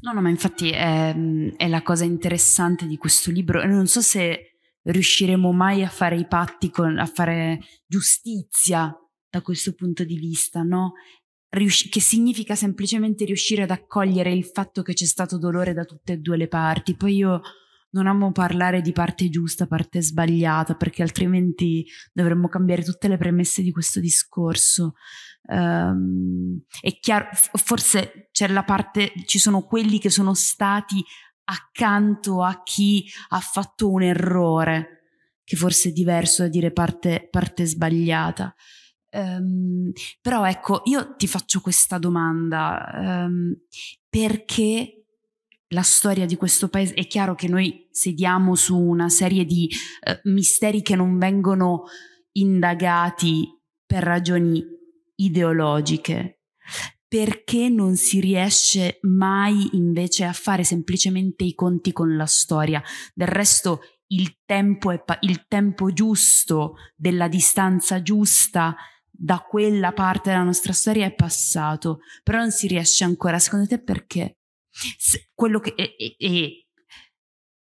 No, no, ma infatti è, è la cosa interessante di questo libro. Non so se riusciremo mai a fare i patti, con, a fare giustizia da questo punto di vista, no? Rius- che significa semplicemente riuscire ad accogliere il fatto che c'è stato dolore da tutte e due le parti. Poi io non amo parlare di parte giusta, parte sbagliata, perché altrimenti dovremmo cambiare tutte le premesse di questo discorso. Um, è chiaro, forse c'è la parte, ci sono quelli che sono stati accanto a chi ha fatto un errore, che forse è diverso da dire parte, parte sbagliata. Um, però ecco, io ti faccio questa domanda, um, perché la storia di questo paese è chiaro che noi sediamo su una serie di uh, misteri che non vengono indagati per ragioni ideologiche, perché non si riesce mai invece a fare semplicemente i conti con la storia. Del resto il tempo, è pa- il tempo giusto, della distanza giusta da quella parte della nostra storia è passato, però non si riesce ancora. Secondo te perché? Se quello che... È, è, è,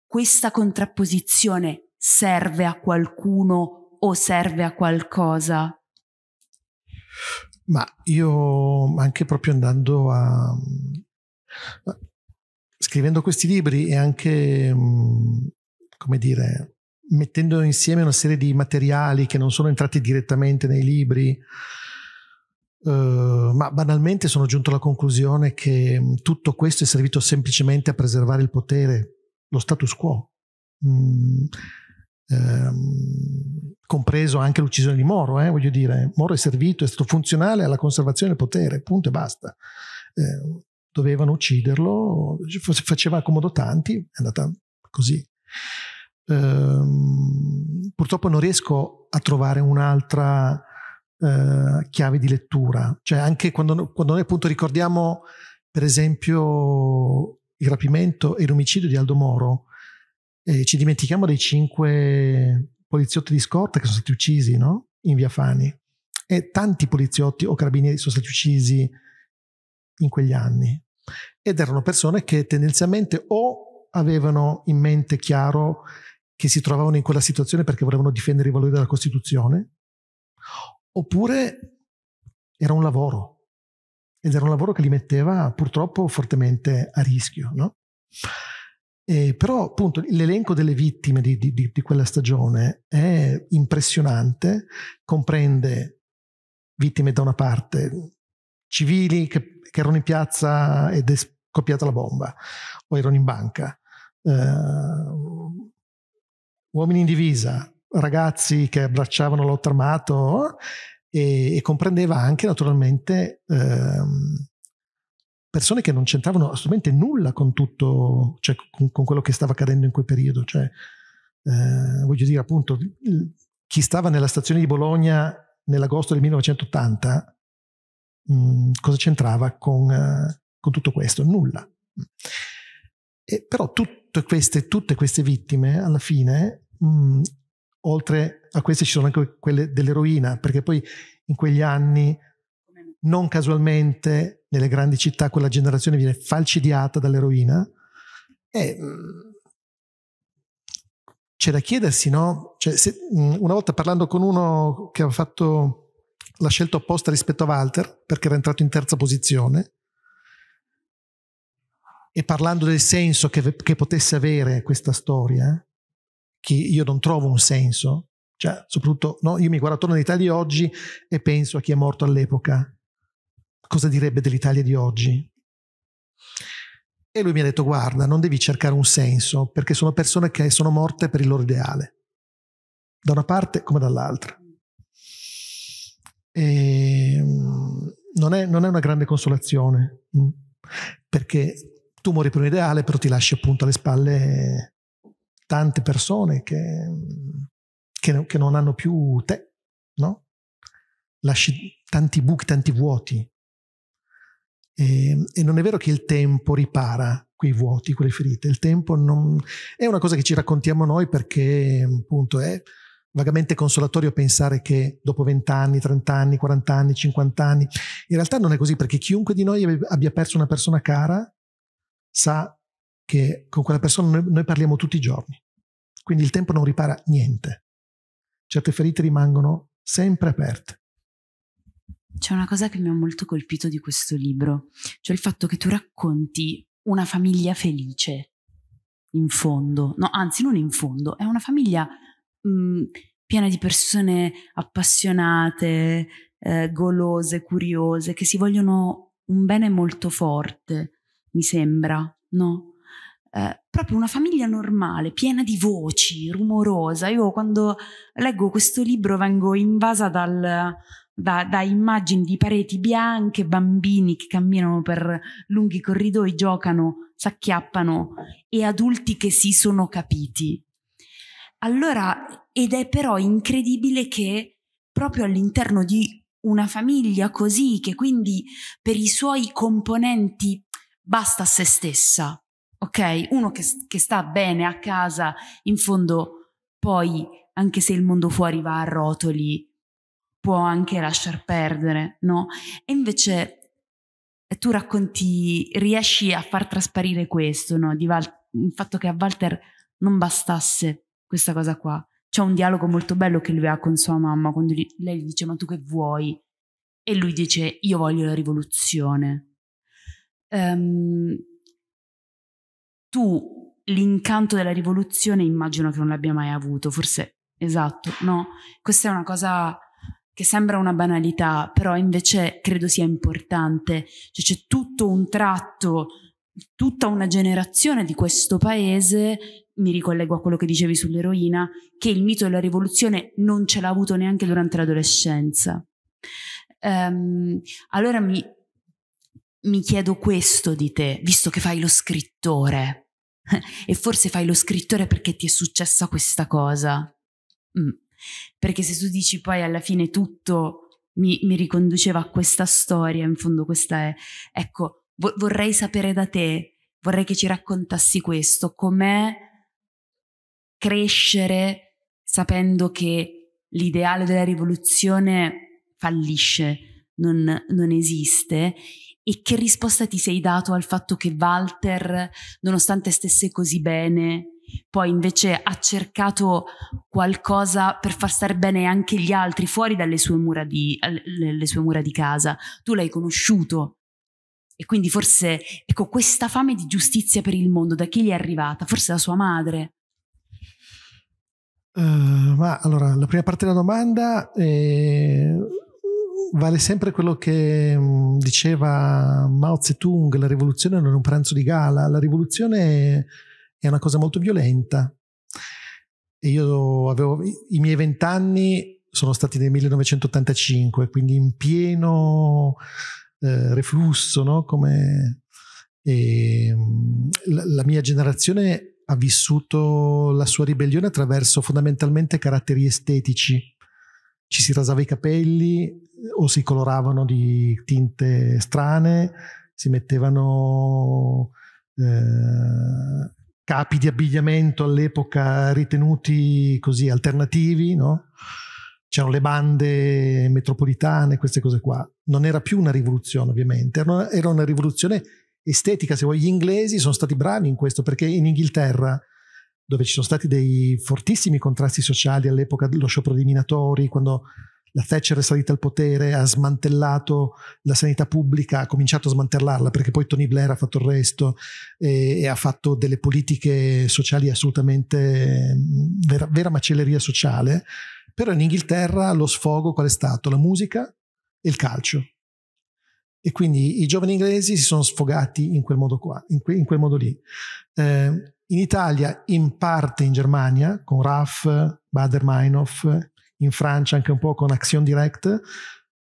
questa contrapposizione serve a qualcuno o serve a qualcosa? Ma io, anche proprio andando a... scrivendo questi libri e anche, mm, come dire, mettendo insieme una serie di materiali che non sono entrati direttamente nei libri, Uh, ma banalmente sono giunto alla conclusione che mm, tutto questo è servito semplicemente a preservare il potere, lo status quo. Mm, Ehm, compreso anche l'uccisione di Moro, eh, voglio dire, Moro è servito, è stato funzionale alla conservazione del potere, punto e basta. Eh, dovevano ucciderlo, faceva comodo tanti, è andata così. Ehm, purtroppo non riesco a trovare un'altra eh, chiave di lettura, cioè anche quando, quando noi appunto ricordiamo per esempio il rapimento e l'omicidio di Aldo Moro, e ci dimentichiamo dei cinque poliziotti di scorta che sono stati uccisi no? in via Fani e tanti poliziotti o carabinieri sono stati uccisi in quegli anni ed erano persone che tendenzialmente o avevano in mente chiaro che si trovavano in quella situazione perché volevano difendere i valori della Costituzione oppure era un lavoro ed era un lavoro che li metteva purtroppo fortemente a rischio. No? Eh, però appunto l'elenco delle vittime di, di, di, quella stagione è impressionante, comprende vittime da una parte, civili che, che erano in piazza ed è scoppiata la bomba o erano in banca, eh, uomini in divisa, ragazzi che abbracciavano l'otto armato eh, e, e comprendeva anche naturalmente ehm, persone che non c'entravano assolutamente nulla con tutto, cioè con, con quello che stava accadendo in quel periodo. Cioè, eh, voglio dire, appunto, chi stava nella stazione di Bologna nell'agosto del 1980, mh, mm, cosa c'entrava con, uh, con, tutto questo? Nulla. E, però tutte queste, tutte queste vittime, alla fine, mh, mm, oltre a queste ci sono anche quelle dell'eroina, perché poi in quegli anni non casualmente nelle grandi città quella generazione viene falcidiata dall'eroina, e, mm, c'è da chiedersi, no? Cioè, se, mm, una volta parlando con uno che aveva fatto la scelta opposta rispetto a Walter, perché era entrato in terza posizione, e parlando del senso che, che potesse avere questa storia, che io non trovo un senso, cioè, soprattutto no? io mi guardo attorno all'Italia oggi e penso a chi è morto all'epoca, cosa direbbe dell'Italia di oggi? E lui mi ha detto, guarda, non devi cercare un senso, perché sono persone che sono morte per il loro ideale, da una parte come dall'altra. E ehm, non è, non è una grande consolazione, mm, perché tu muori per un ideale, però ti lasci appunto alle spalle tante persone che, che, che non hanno più te, no? Lasci tanti buchi, tanti vuoti. E, ehm, e, non è vero che il tempo ripara quei vuoti, quelle ferite. Il tempo non, è una cosa che ci raccontiamo noi perché appunto è vagamente consolatorio pensare che dopo 20 anni, 30 anni, 40 anni, 50 anni, in realtà non è così perché chiunque di noi abbia perso una persona cara sa che con quella persona noi, noi parliamo tutti i giorni. Quindi il tempo non ripara niente. Certe ferite rimangono sempre aperte c'è una cosa che mi ha molto colpito di questo libro, cioè il fatto che tu racconti una famiglia felice, in fondo, no, anzi non in fondo, è una famiglia mh, mhmm, piena di persone appassionate, eh, golose, curiose, che si vogliono un bene molto forte, mi sembra, no? Eh, proprio una famiglia normale, piena di voci, rumorosa. Io quando leggo questo libro vengo invasa dal, da, da, immagini di pareti bianche, bambini che camminano per lunghi corridoi, giocano, s'acchiappano e adulti che si sono capiti. Allora, ed è però incredibile che proprio all'interno di una famiglia così, che quindi per i suoi componenti basta a se stessa, ok? Uno che, che sta bene a casa, in fondo poi, anche se il mondo fuori va a rotoli, può anche lasciar perdere, no? E invece eh, tu racconti, riesci a far trasparire questo, no? Di Val- il fatto che a Walter non bastasse questa cosa qua. C'è un dialogo molto bello che lui ha con sua mamma, quando gli, lei gli dice ma tu che vuoi? E lui dice io voglio la rivoluzione. Um, tu l'incanto della rivoluzione immagino che non l'abbia mai avuto, forse esatto, no? Questa è una cosa che sembra una banalità, però invece credo sia importante. Cioè c'è tutto un tratto, tutta una generazione di questo paese, mi ricollego a quello che dicevi sull'eroina, che il mito della rivoluzione non ce l'ha avuto neanche durante l'adolescenza. Um, allora mi, mi chiedo questo di te, visto che fai lo scrittore, e forse fai lo scrittore perché ti è successa questa cosa. Mm. Perché se tu dici poi alla fine tutto mi, mi riconduceva a questa storia, in fondo questa è, ecco, vo- vorrei sapere da te, vorrei che ci raccontassi questo, com'è crescere sapendo che l'ideale della rivoluzione fallisce, non, non esiste e che risposta ti sei dato al fatto che Walter, nonostante stesse così bene, poi invece ha cercato qualcosa per far stare bene anche gli altri fuori dalle sue mura di, le, sue mura di casa. Tu l'hai conosciuto. E quindi forse, ecco, questa fame di giustizia per il mondo, da chi gli è arrivata? Forse da sua madre. Uh, ma allora, la prima parte della domanda è... Eh, vale sempre quello che mm, diceva Mao Zedong, la rivoluzione non è un pranzo di gala, la rivoluzione... È è una cosa molto violenta. E io avevo i miei vent'anni sono stati nel 1985, quindi in pieno eh, reflusso, no? Come e, ehm, la, la mia generazione ha vissuto la sua ribellione attraverso fondamentalmente caratteri estetici. Ci si rasava i capelli o si coloravano di tinte strane, si mettevano eh, capi di abbigliamento all'epoca ritenuti così alternativi, no? C'erano le bande metropolitane, queste cose qua. Non era più una rivoluzione, ovviamente, era una, era una rivoluzione estetica, se vuoi. Gli inglesi sono stati bravi in questo, perché in Inghilterra, dove ci sono stati dei fortissimi contrasti sociali all'epoca dello sciopero dei minatori, quando la Thatcher è salita al potere, ha smantellato la sanità pubblica, ha cominciato a smantellarla perché poi Tony Blair ha fatto il resto e, e ha fatto delle politiche sociali assolutamente vera, vera macelleria sociale. Però in Inghilterra lo sfogo qual è stato? La musica e il calcio. E quindi i giovani inglesi si sono sfogati in quel modo, qua, in que, in quel modo lì. Eh, in Italia, in parte in Germania, con Raff, Bader Meinhof, in Francia anche un po' con Action Direct,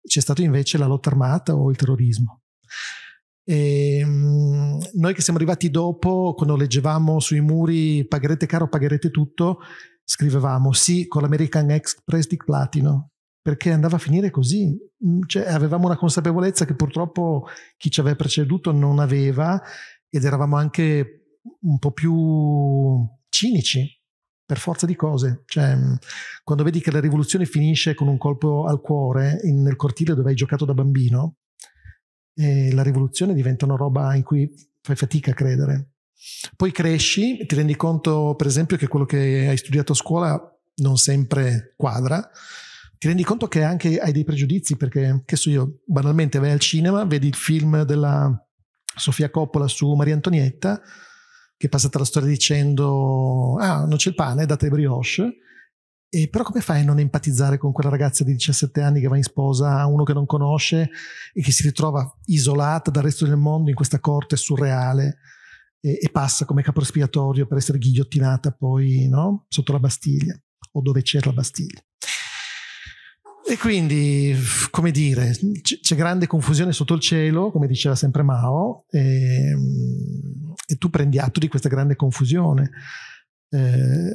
c'è stato invece la lotta armata o il terrorismo. E, ehm, mh, noi che siamo arrivati dopo, quando leggevamo sui muri pagherete caro, pagherete tutto, scrivevamo sì con l'American Express di Platino, perché andava a finire così. Mm, cioè, avevamo una consapevolezza che purtroppo chi ci aveva preceduto non aveva ed eravamo anche un po' più cinici per forza di cose. Cioè, quando vedi che la rivoluzione finisce con un colpo al cuore in, nel cortile dove hai giocato da bambino, eh, la rivoluzione diventa una roba in cui fai fatica a credere. Poi cresci, ti rendi conto, per esempio, che quello che hai studiato a scuola non sempre quadra. Ti rendi conto che anche hai dei pregiudizi perché, che so io, banalmente vai al cinema, vedi il film della Sofia Coppola su Maria Antonietta che è passata la storia dicendo ah non c'è il pane, date brioche. E però come fai a non empatizzare con quella ragazza di 17 anni che va in sposa a uno che non conosce e che si ritrova isolata dal resto del mondo in questa corte surreale e, e passa come capo espiatorio per essere ghigliottinata poi no? sotto la Bastiglia o dove c'era la Bastiglia? E quindi, come dire, c'è grande confusione sotto il cielo, come diceva sempre Mao, e, ehm, e tu prendi atto di questa grande confusione. Eh,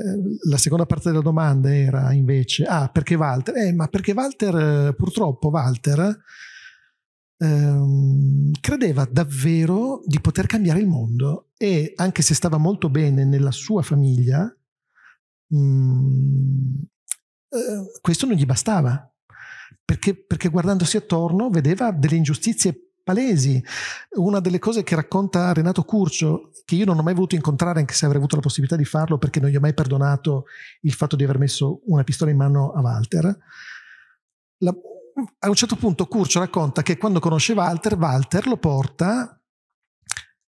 la seconda parte della domanda era invece, ah, perché Walter? Eh, ma perché Walter, eh, purtroppo Walter, ehm, credeva davvero di poter cambiare il mondo e anche se stava molto bene nella sua famiglia, mh, mm, eh, questo non gli bastava perché, perché guardandosi attorno vedeva delle ingiustizie palesi. Una delle cose che racconta Renato Curcio, che io non ho mai voluto incontrare, anche se avrei avuto la possibilità di farlo, perché non gli ho mai perdonato il fatto di aver messo una pistola in mano a Walter. La, a un certo punto Curcio racconta che quando conosce Walter, Walter lo porta.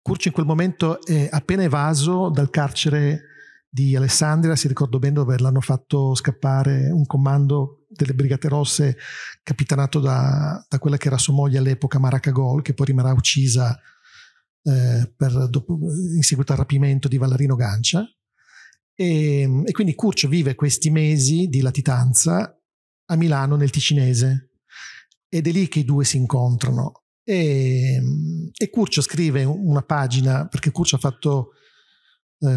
Curcio in quel momento è appena evaso dal carcere di Alessandria, si ricordo bene, dove l'hanno fatto scappare un comando delle Brigate Rosse capitanato da, da quella che era sua moglie all'epoca, Maraca Gol, che poi rimarrà uccisa eh, per, dopo, in seguito al rapimento di Vallarino Gancia. E, ehm, e quindi Curcio vive questi mesi di latitanza a Milano nel Ticinese ed è lì che i due si incontrano. E, ehm, e Curcio scrive una pagina, perché Curcio ha fatto eh,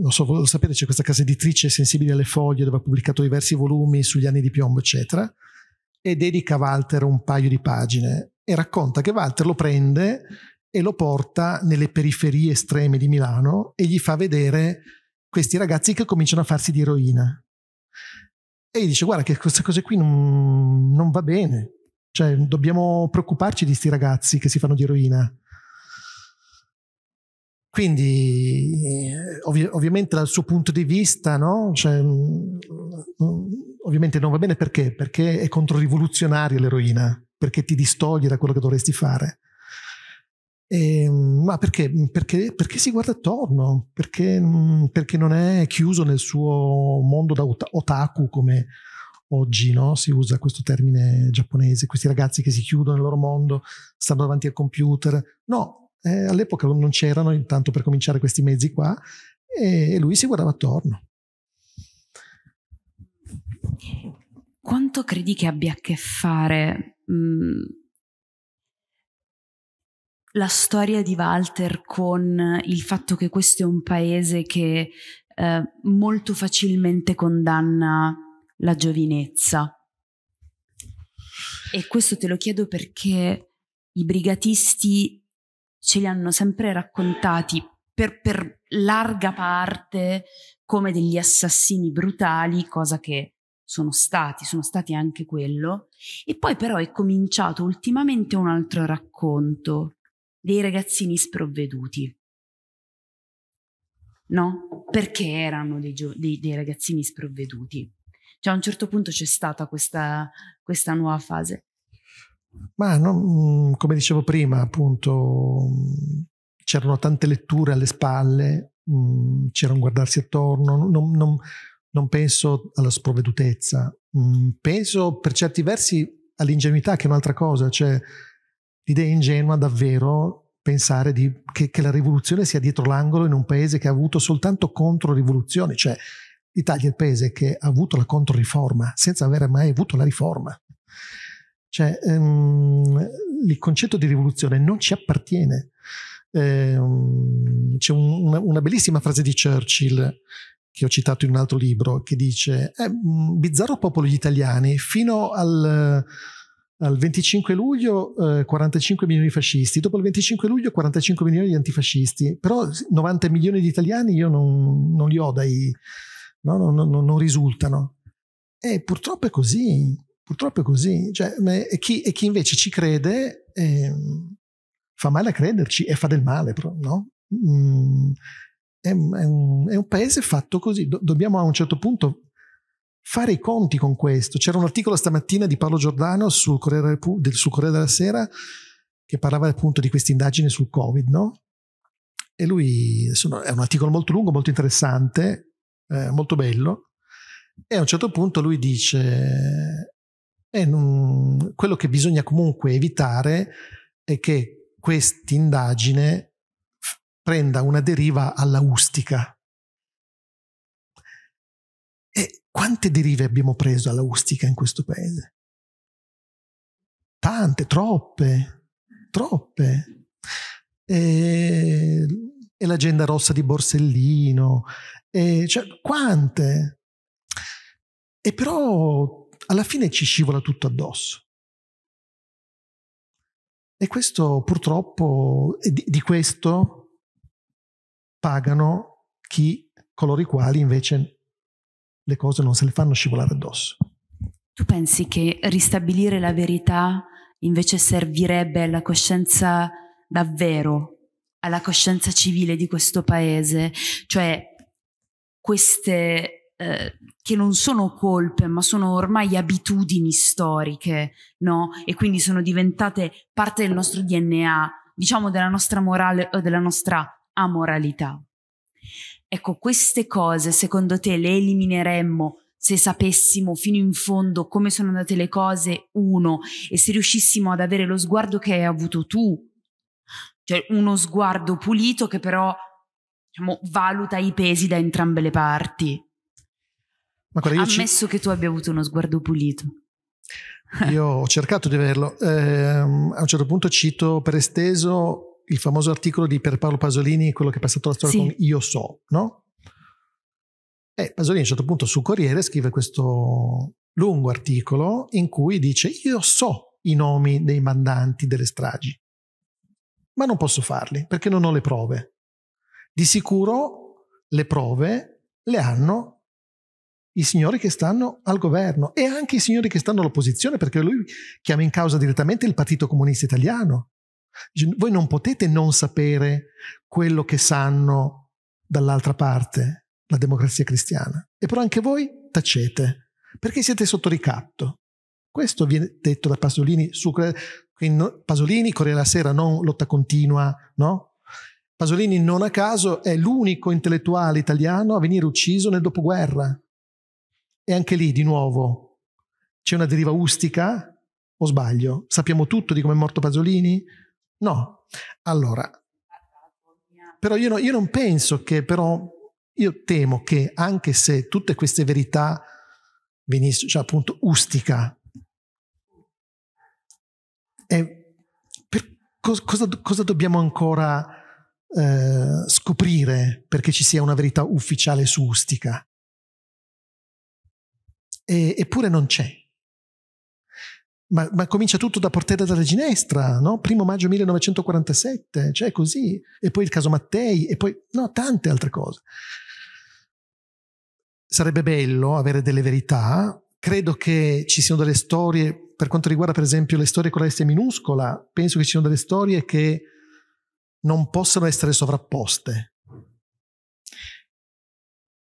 non so, lo sapete, c'è questa casa editrice sensibile alle foglie dove ha pubblicato diversi volumi sugli anni di piombo, eccetera, e dedica a Walter un paio di pagine e racconta che Walter lo prende e lo porta nelle periferie estreme di Milano e gli fa vedere questi ragazzi che cominciano a farsi di eroina. E gli dice, guarda che queste cose qui non, non va bene, cioè dobbiamo preoccuparci di questi ragazzi che si fanno di eroina quindi ovvi ovviamente dal suo punto di vista, no? cioè, mm, mm, ovviamente non va bene perché? Perché è controrivoluzionaria l'eroina, perché ti distoglie da quello che dovresti fare. E, ehm, ma perché? perché? perché? si guarda attorno, perché, mm, perché, non è chiuso nel suo mondo da otaku come oggi no? si usa questo termine giapponese, questi ragazzi che si chiudono nel loro mondo, stanno davanti al computer. No, eh, all'epoca non c'erano intanto per cominciare questi mezzi qua e lui si guardava attorno. Quanto credi che abbia a che fare mh, mm, la storia di Walter con il fatto che questo è un paese che eh, molto facilmente condanna la giovinezza? E questo te lo chiedo perché i brigatisti ce li hanno sempre raccontati per, per larga parte come degli assassini brutali, cosa che sono stati, sono stati anche quello. E poi però è cominciato ultimamente un altro racconto dei ragazzini sprovveduti. No? Perché erano dei, gio- dei, dei ragazzini sprovveduti? Cioè a un certo punto c'è stata questa, questa nuova fase. Ma non, mm, come dicevo prima, appunto, mm, c'erano tante letture alle spalle, mm, c'era un guardarsi attorno, non, non, non penso alla sprovvedutezza, penso per certi versi all'ingenuità, che è un'altra cosa, cioè l'idea ingenua davvero pensare di, che, che, la rivoluzione sia dietro l'angolo in un paese che ha avuto soltanto controrivoluzioni, cioè l'Italia è il paese che ha avuto la controriforma senza aver mai avuto la riforma. Cioè, ehm, il concetto di rivoluzione non ci appartiene. um, c'è un, una, una bellissima frase di Churchill che ho citato in un altro libro, che dice, eh, mm, bizzarro popolo gli italiani, fino al, al 25 luglio eh, 45 milioni di fascisti, dopo il 25 luglio 45 milioni di antifascisti, però 90 milioni di italiani io non, non li ho dai, no, no, no, non risultano. E purtroppo è così, Purtroppo è così. Cioè, e, chi, e, chi, invece ci crede eh, fa male a crederci e fa del male, no? Mm, è, è, un, è, un, paese fatto così. Do, dobbiamo a un certo punto fare i conti con questo. C'era un articolo stamattina di Paolo Giordano sul Corriere, del, sul Corriere della Sera che parlava appunto di questa indagine sul Covid, no? E lui, sono, è un articolo molto lungo, molto interessante, eh, molto bello, e a un certo punto lui dice, non, quello che bisogna comunque evitare è che quest'indagine prenda una deriva alla ustica. E quante derive abbiamo preso alla ustica in questo paese? Tante, troppe, troppe. E, e l'agenda rossa di Borsellino, e cioè quante. E però alla fine ci scivola tutto addosso. E questo purtroppo, di, di questo pagano chi, coloro i quali invece le cose non se le fanno scivolare addosso. Tu pensi che ristabilire la verità invece servirebbe alla coscienza davvero, alla coscienza civile di questo paese? Cioè queste eh, che non sono colpe, ma sono ormai abitudini storiche, no? E quindi sono diventate parte del nostro DNA, diciamo della nostra morale o della nostra amoralità. Ecco, queste cose secondo te le elimineremmo se sapessimo fino in fondo come sono andate le cose, uno, e se riuscissimo ad avere lo sguardo che hai avuto tu, cioè uno sguardo pulito che però diciamo, valuta i pesi da entrambe le parti guarda, Ammesso ci... che tu abbia avuto uno sguardo pulito. Io ho cercato di averlo. Eh, a un certo punto cito per esteso il famoso articolo di Pierpaolo Pasolini, quello che è passato la storia sì. con Io so, no? E Pasolini a un certo punto su Corriere scrive questo lungo articolo in cui dice io so i nomi dei mandanti delle stragi, ma non posso farli perché non ho le prove. Di sicuro le prove le hanno i signori che stanno al governo e anche i signori che stanno all'opposizione, perché lui chiama in causa direttamente il Partito Comunista Italiano. Voi non potete non sapere quello che sanno dall'altra parte, la democrazia cristiana. E però anche voi tacete, perché siete sotto ricatto. Questo viene detto da Pasolini, su, Pasolini, Corriere della Sera, non lotta continua, no? Pasolini non a caso è l'unico intellettuale italiano a venire ucciso nel dopoguerra e anche lì, di nuovo, c'è una deriva ustica? O sbaglio? Sappiamo tutto di come è morto Pasolini? No. Allora, però io, no, io non penso che, però, io temo che anche se tutte queste verità venissero, cioè appunto, ustica, per, cosa, cosa, dobbiamo ancora eh, scoprire perché ci sia una verità ufficiale su ustica? e, eppure non c'è. Ma, ma, comincia tutto da Portella dalla Ginestra, no? Primo maggio 1947, cioè così, e poi il caso Mattei, e poi no, tante altre cose. Sarebbe bello avere delle verità, credo che ci siano delle storie, per quanto riguarda per esempio le storie con la S minuscola, penso che ci siano delle storie che non possono essere sovrapposte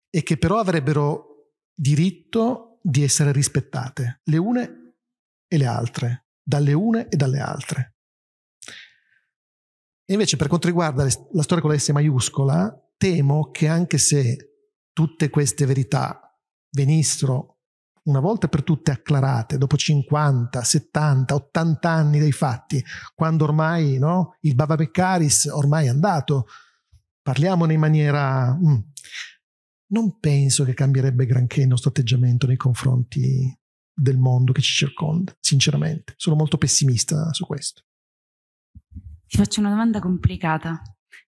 e che però avrebbero diritto di essere rispettate, le une e le altre, dalle une e dalle altre. E invece per quanto riguarda la storia con la S maiuscola, temo che anche se tutte queste verità venissero una volta per tutte acclarate, dopo 50, 70, 80 anni dei fatti, quando ormai no, il Bava Beccaris ormai è andato, parliamone in maniera... Mm, non penso che cambierebbe granché il nostro atteggiamento nei confronti del mondo che ci circonda, sinceramente. Sono molto pessimista su questo. Ti faccio una domanda complicata.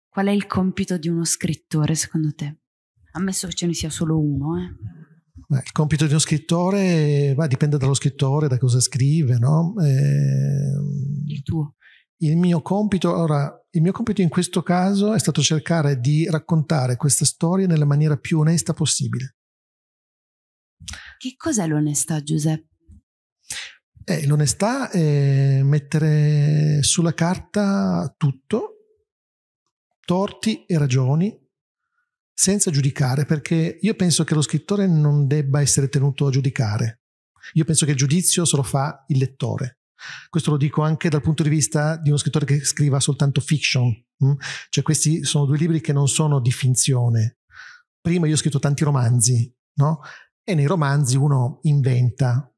Qual è il compito di uno scrittore, secondo te? Ammesso che ce ne sia solo uno, eh. Beh, il compito di uno scrittore beh, dipende dallo scrittore, da cosa scrive, no? Eh... Il tuo il mio compito, ora, il mio compito in questo caso è stato cercare di raccontare questa storia nella maniera più onesta possibile. Che cos'è l'onestà, Giuseppe? Eh, l'onestà è mettere sulla carta tutto, torti e ragioni, senza giudicare, perché io penso che lo scrittore non debba essere tenuto a giudicare. Io penso che il giudizio se lo fa il lettore. Questo lo dico anche dal punto di vista di uno scrittore che scriva soltanto fiction. Mh? Mm? Cioè questi sono due libri che non sono di finzione. Prima io ho scritto tanti romanzi, no? E nei romanzi uno inventa.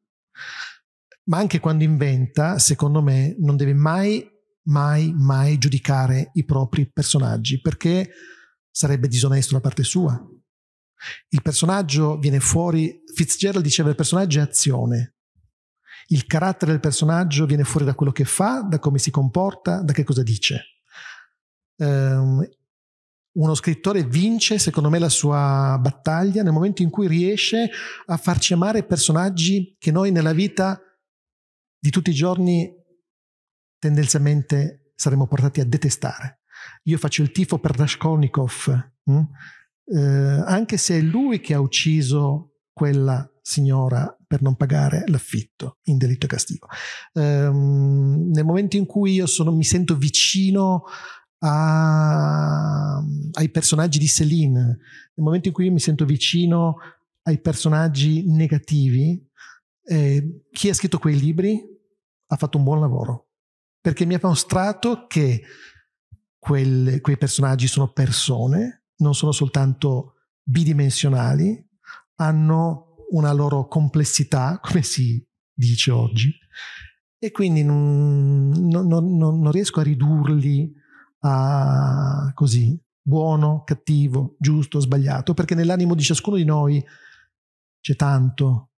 Ma anche quando inventa, secondo me, non deve mai, mai, mai giudicare i propri personaggi, perché sarebbe disonesto da parte sua. Il personaggio viene fuori, Fitzgerald diceva il personaggio è azione, il carattere del personaggio viene fuori da quello che fa, da come si comporta, da che cosa dice. Um, uno scrittore vince, secondo me, la sua battaglia nel momento in cui riesce a farci amare personaggi che noi nella vita di tutti i giorni tendenzialmente saremmo portati a detestare. Io faccio il tifo per Raskolnikov, mm? eh, anche se è lui che ha ucciso quella signora per non pagare l'affitto in delitto e castigo. Ehm, nel momento in cui io sono, mi sento vicino a, ai personaggi di Céline, nel momento in cui io mi sento vicino ai personaggi negativi, eh, chi ha scritto quei libri ha fatto un buon lavoro, perché mi ha mostrato che quel, quei personaggi sono persone, non sono soltanto bidimensionali, hanno una loro complessità, come si dice oggi, e quindi non, non, non, non riesco a ridurli a così, buono, cattivo, giusto, sbagliato, perché nell'animo di ciascuno di noi c'è tanto,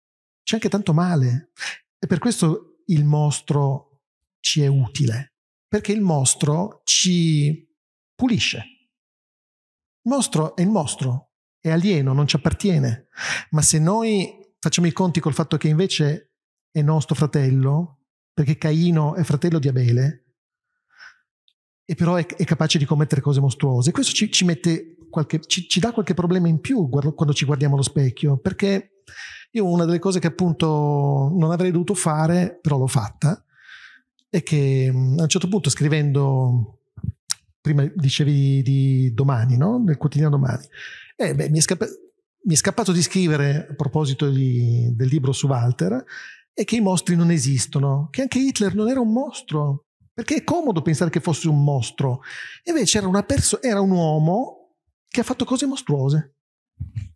c'è anche tanto male. E per questo il mostro ci è utile, perché il mostro ci pulisce. Il mostro è il mostro, è alieno, non ci appartiene. Ma se noi facciamo i conti col fatto che invece è nostro fratello, perché Caino è fratello di Abele, e però è, è capace di commettere cose mostruose, questo ci, ci mette Qualche, ci, ci, dà qualche problema in più guardo, quando ci guardiamo allo specchio, perché io una delle cose che appunto non avrei dovuto fare, però l'ho fatta, è che mm, a un certo punto scrivendo, prima dicevi di domani, no? nel quotidiano domani, eh, beh, mi, è scappa- mi, è scappato di scrivere a proposito di, del libro su Walter è che i mostri non esistono, che anche Hitler non era un mostro, perché è comodo pensare che fosse un mostro, invece era, perso- era un uomo che ha fatto cose mostruose.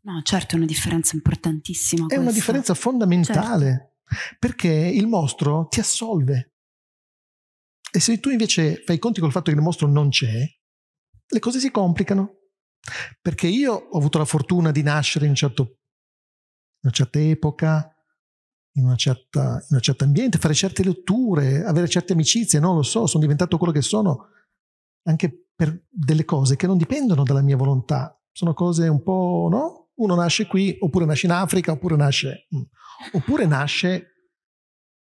No, certo, è una differenza importantissima. È questa. una differenza fondamentale, certo. perché il mostro ti assolve. E se tu invece fai i conti col fatto che il mostro non c'è, le cose si complicano. Perché io ho avuto la fortuna di nascere in, certo, in una certa epoca, in, una certa, in un certo ambiente, fare certe letture, avere certe amicizie, non lo so, sono diventato quello che sono anche per delle cose che non dipendono dalla mia volontà. Sono cose un po', no? Uno nasce qui, oppure nasce in Africa, oppure nasce, mm, oppure nasce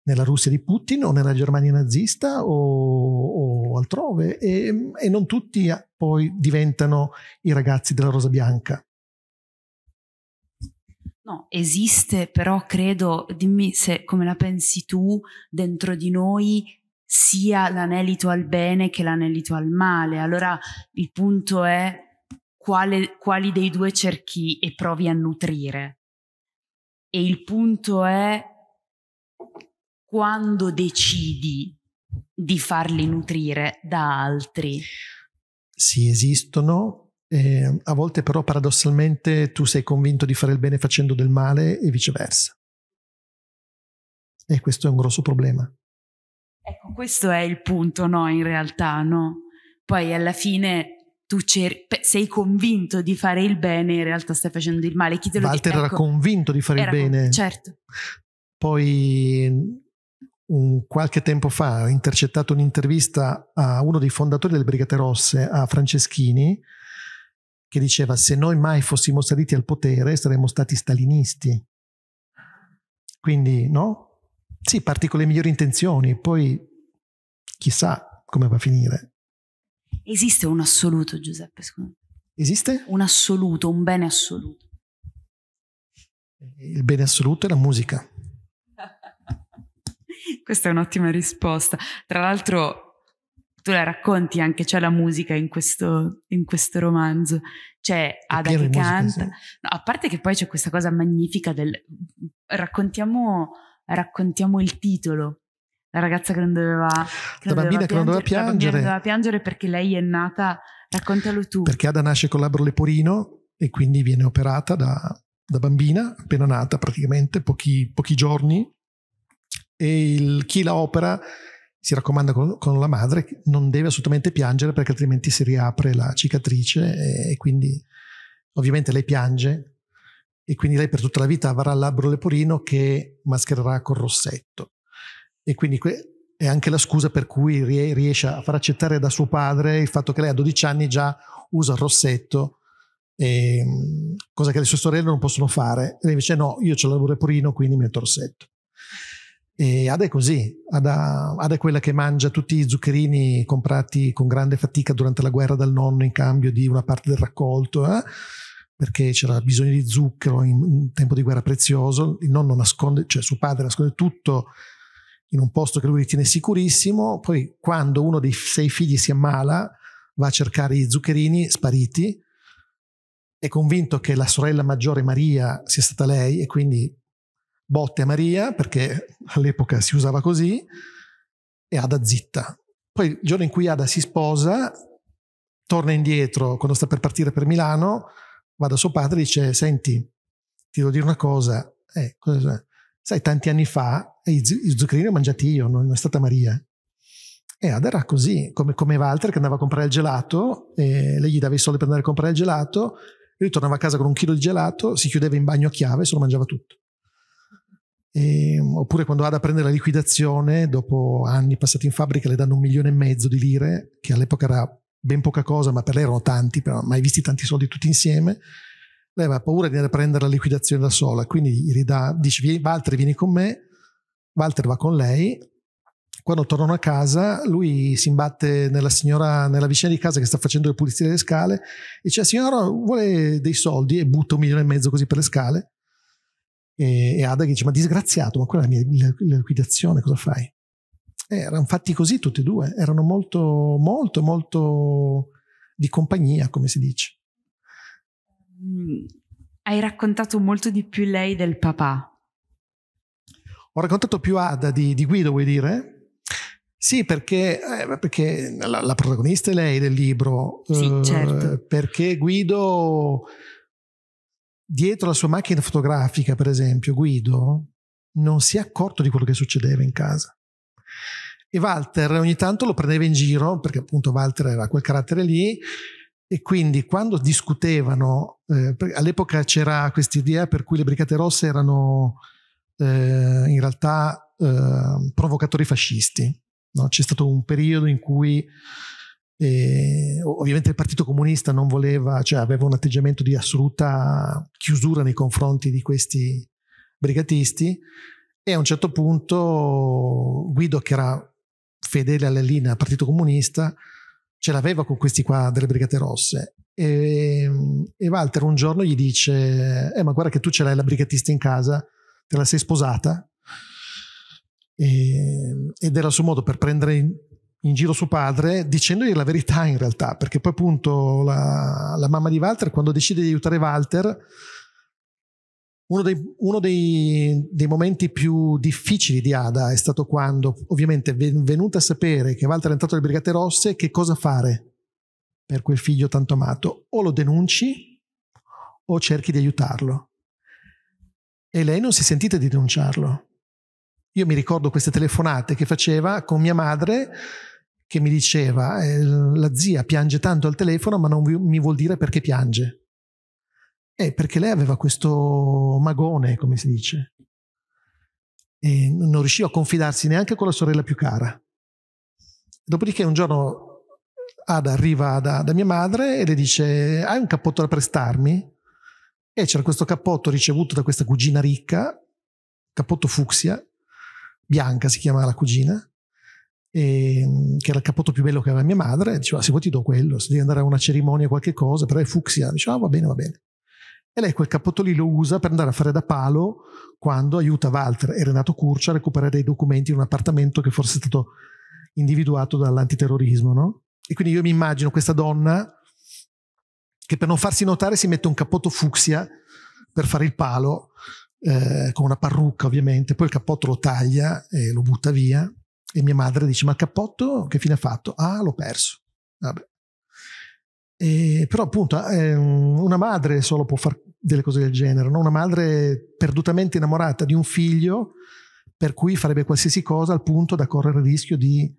nella Russia di Putin o nella Germania nazista o, altrove e, e non tutti eh, poi diventano i ragazzi della Rosa Bianca. No, esiste, però credo, dimmi se come la pensi tu, dentro di noi sia l'anelito al bene che l'anelito al male. Allora il punto è quale, quali dei due cerchi e provi a nutrire. E il punto è quando decidi di farli nutrire da altri. Sì, esistono. Eh, a volte però paradossalmente tu sei convinto di fare il bene facendo del male e viceversa. E questo è un grosso problema. Ecco, questo è il punto, no, in realtà, no? Poi alla fine tu cer- sei convinto di fare il bene, e in realtà stai facendo il male. Chi te lo Walter dice? Ecco, era convinto di fare il bene. Con- certo. Poi un, qualche tempo fa ho intercettato un'intervista a uno dei fondatori delle Brigate Rosse, a Franceschini, che diceva se noi mai fossimo saliti al potere saremmo stati stalinisti. Quindi, no? Sì, parti con le migliori intenzioni, poi chissà come va a finire. Esiste un assoluto, Giuseppe, secondo te? Esiste? Un assoluto, un bene assoluto. Il bene assoluto è la musica. Questa è un'ottima risposta. Tra l'altro, tu la racconti anche, c'è la musica in questo, in questo romanzo, c'è Ada che canta. Musica, sì. no, a parte che poi c'è questa cosa magnifica del... Raccontiamo, raccontiamo il titolo. La ragazza che non doveva... Che la non bambina doveva che piangere, non doveva piangere. La bambina doveva piangere perché lei è nata... Raccontalo tu. Perché Ada nasce con l'abro leporino e quindi viene operata da, da bambina, appena nata praticamente, pochi, pochi giorni e il, chi la opera si raccomanda con, con, la madre, non deve assolutamente piangere perché altrimenti si riapre la cicatrice e, quindi ovviamente lei piange e quindi lei per tutta la vita avrà il labbro leporino che maschererà col rossetto. E quindi que- è anche la scusa per cui riesce a far accettare da suo padre il fatto che lei a 12 anni già usa il rossetto, e, mm, cosa che le sue sorelle non possono fare. E lei invece no, io ho il labbro leporino, quindi mi metto il rossetto. E Ada è così, Ada, Ada, è quella che mangia tutti i zuccherini comprati con grande fatica durante la guerra dal nonno in cambio di una parte del raccolto, eh? perché c'era bisogno di zucchero in, in, tempo di guerra prezioso, il nonno nasconde, cioè suo padre nasconde tutto in un posto che lui ritiene sicurissimo, poi quando uno dei sei figli si ammala va a cercare i zuccherini spariti, è convinto che la sorella maggiore Maria sia stata lei e quindi botte a Maria, perché all'epoca si usava così, e Ada zitta. Poi il giorno in cui Ada si sposa, torna indietro quando sta per partire per Milano, va da suo padre e dice, senti, ti devo dire una cosa, eh, cosa sai, tanti anni fa eh, i, zuccherini li ho mangiati io, non è stata Maria. E Ada era così, come, come Walter che andava a comprare il gelato, e lei gli dava i soldi per andare a comprare il gelato, lui tornava a casa con un chilo di gelato, si chiudeva in bagno a chiave e se lo mangiava tutto. E, ehm, oppure quando vado a prendere la liquidazione, dopo anni passati in fabbrica, le danno un milione e mezzo di lire, che all'epoca era ben poca cosa, ma per lei erano tanti, però mai visti tanti soldi tutti insieme. Lei aveva paura di andare a prendere la liquidazione da sola, quindi gli ridà, dice Walter vieni con me, Walter va con lei. Quando tornano a casa, lui si imbatte nella signora, nella vicina di casa che sta facendo le pulizie delle scale e dice: signora vuole dei soldi e butta un milione e mezzo così per le scale. E, e Ada che dice, ma disgraziato, ma quella è la mia la, la liquidazione, cosa fai? Eh, erano fatti così tutti e due, erano molto, molto, molto di compagnia, come si dice. Mm, hai raccontato molto di più lei del papà. Ho raccontato più Ada di, di Guido, vuoi dire? Sì, perché, eh, perché la, la, protagonista è lei del libro. Sì, eh, certo. Perché Guido dietro la sua macchina fotografica, per esempio, Guido non si è accorto di quello che succedeva in casa. E Walter ogni tanto lo prendeva in giro, perché appunto Walter era quel carattere lì, e quindi quando discutevano, eh, all'epoca c'era questa idea per cui le Brigate Rosse erano eh, in realtà eh, provocatori fascisti. No? C'è stato un periodo in cui e ovviamente il Partito Comunista non voleva, cioè aveva un atteggiamento di assoluta chiusura nei confronti di questi brigatisti e a un certo punto Guido che era fedele alla linea del Partito Comunista ce l'aveva con questi qua delle Brigate Rosse e, e Walter un giorno gli dice eh ma guarda che tu ce l'hai la brigatista in casa te la sei sposata e, ed era il suo modo per prendere in giro suo padre dicendogli la verità in realtà, perché poi appunto la, la mamma di Walter quando decide di aiutare Walter, uno, dei, uno dei, dei, momenti più difficili di Ada è stato quando ovviamente è venuta a sapere che Walter è entrato alle Brigate Rosse, che cosa fare per quel figlio tanto amato? O lo denunci o cerchi di aiutarlo. E lei non si è sentita di denunciarlo. Io mi ricordo queste telefonate che faceva con mia madre che mi diceva eh, la zia piange tanto al telefono ma non mi vuol dire perché piange. Eh, perché lei aveva questo magone, come si dice, e non riusciva a confidarsi neanche con la sorella più cara. Dopodiché un giorno Ada arriva da, da mia madre e le dice hai un cappotto da prestarmi? E c'era questo cappotto ricevuto da questa cugina ricca, cappotto fucsia, bianca si chiama la cugina, e, ehm, che era il cappotto più bello che aveva mia madre, diceva ah, se vuoi ti do quello, se devi andare a una cerimonia o qualche cosa, però è fucsia, diceva ah, va bene, va bene. E lei quel cappotto lì lo usa per andare a fare da palo quando aiuta Walter e Renato Curcia a recuperare dei documenti in un appartamento che forse è stato individuato dall'antiterrorismo, no? E quindi io mi immagino questa donna che per non farsi notare si mette un cappotto fucsia per fare il palo, eh, con una parrucca ovviamente, poi il cappotto lo taglia e lo butta via e mia madre dice, ma il cappotto che fine ha fatto? Ah, l'ho perso. Vabbè. E, però appunto eh, una madre solo può fare delle cose del genere, no? una madre perdutamente innamorata di un figlio per cui farebbe qualsiasi cosa al punto da correre il rischio di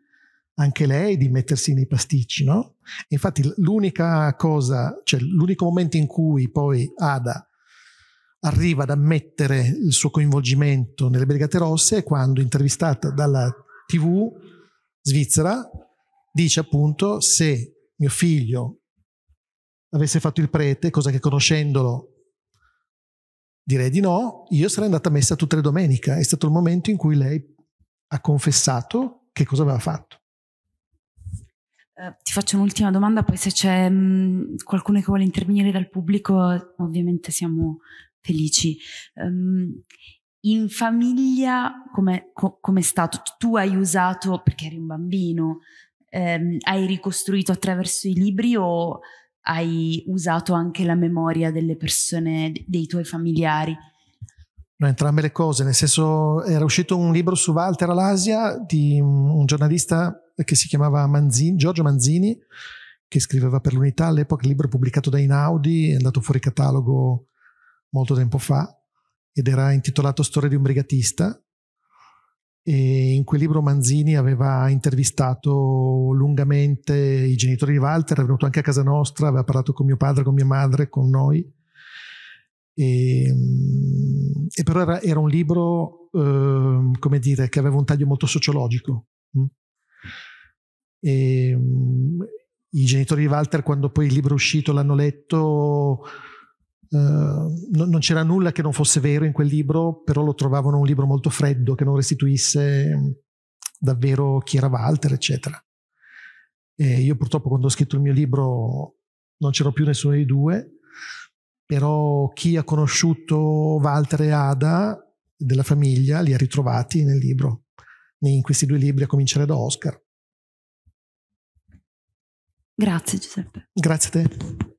anche lei di mettersi nei pasticci, no? infatti l'unica cosa, cioè l'unico momento in cui poi Ada arriva ad ammettere il suo coinvolgimento nelle Brigate Rosse è quando intervistata dalla TV svizzera dice appunto se mio figlio avesse fatto il prete, cosa che conoscendolo direi di no, io sarei andata a messa tutte le domeniche. È stato il momento in cui lei ha confessato che cosa aveva fatto. Eh, ti faccio un'ultima domanda, poi se c'è mm, qualcuno che vuole intervenire dal pubblico, ovviamente siamo felici. Um, in famiglia come, co, è stato? Tu hai usato, perché eri un bambino, ehm, hai ricostruito attraverso i libri o hai usato anche la memoria delle persone, dei tuoi familiari? No, entrambe le cose, nel senso era uscito un libro su Walter all'Asia di un giornalista che si chiamava Manzini, Giorgio Manzini, che scriveva per l'Unità all'epoca, il libro pubblicato da Inaudi, è andato fuori catalogo molto tempo fa, ed era intitolato Storia di un brigatista e in quel libro Manzini aveva intervistato lungamente i genitori di Walter, era venuto anche a casa nostra, aveva parlato con mio padre, con mia madre, con noi. E, ehm, e però era, era, un libro, eh, come dire, che aveva un taglio molto sociologico. Mm. E, ehm, I genitori di Walter, quando poi il libro è uscito, l'hanno letto eh, non, non c'era nulla che non fosse vero in quel libro, però lo trovavano un libro molto freddo che non restituisse mm, davvero chi era Walter, eccetera. E io purtroppo quando ho scritto il mio libro non c'ero più nessuno dei due, però chi ha conosciuto Walter e Ada della famiglia li ha ritrovati nel libro, in questi due libri, a cominciare da Oscar. Grazie Giuseppe. Grazie a te.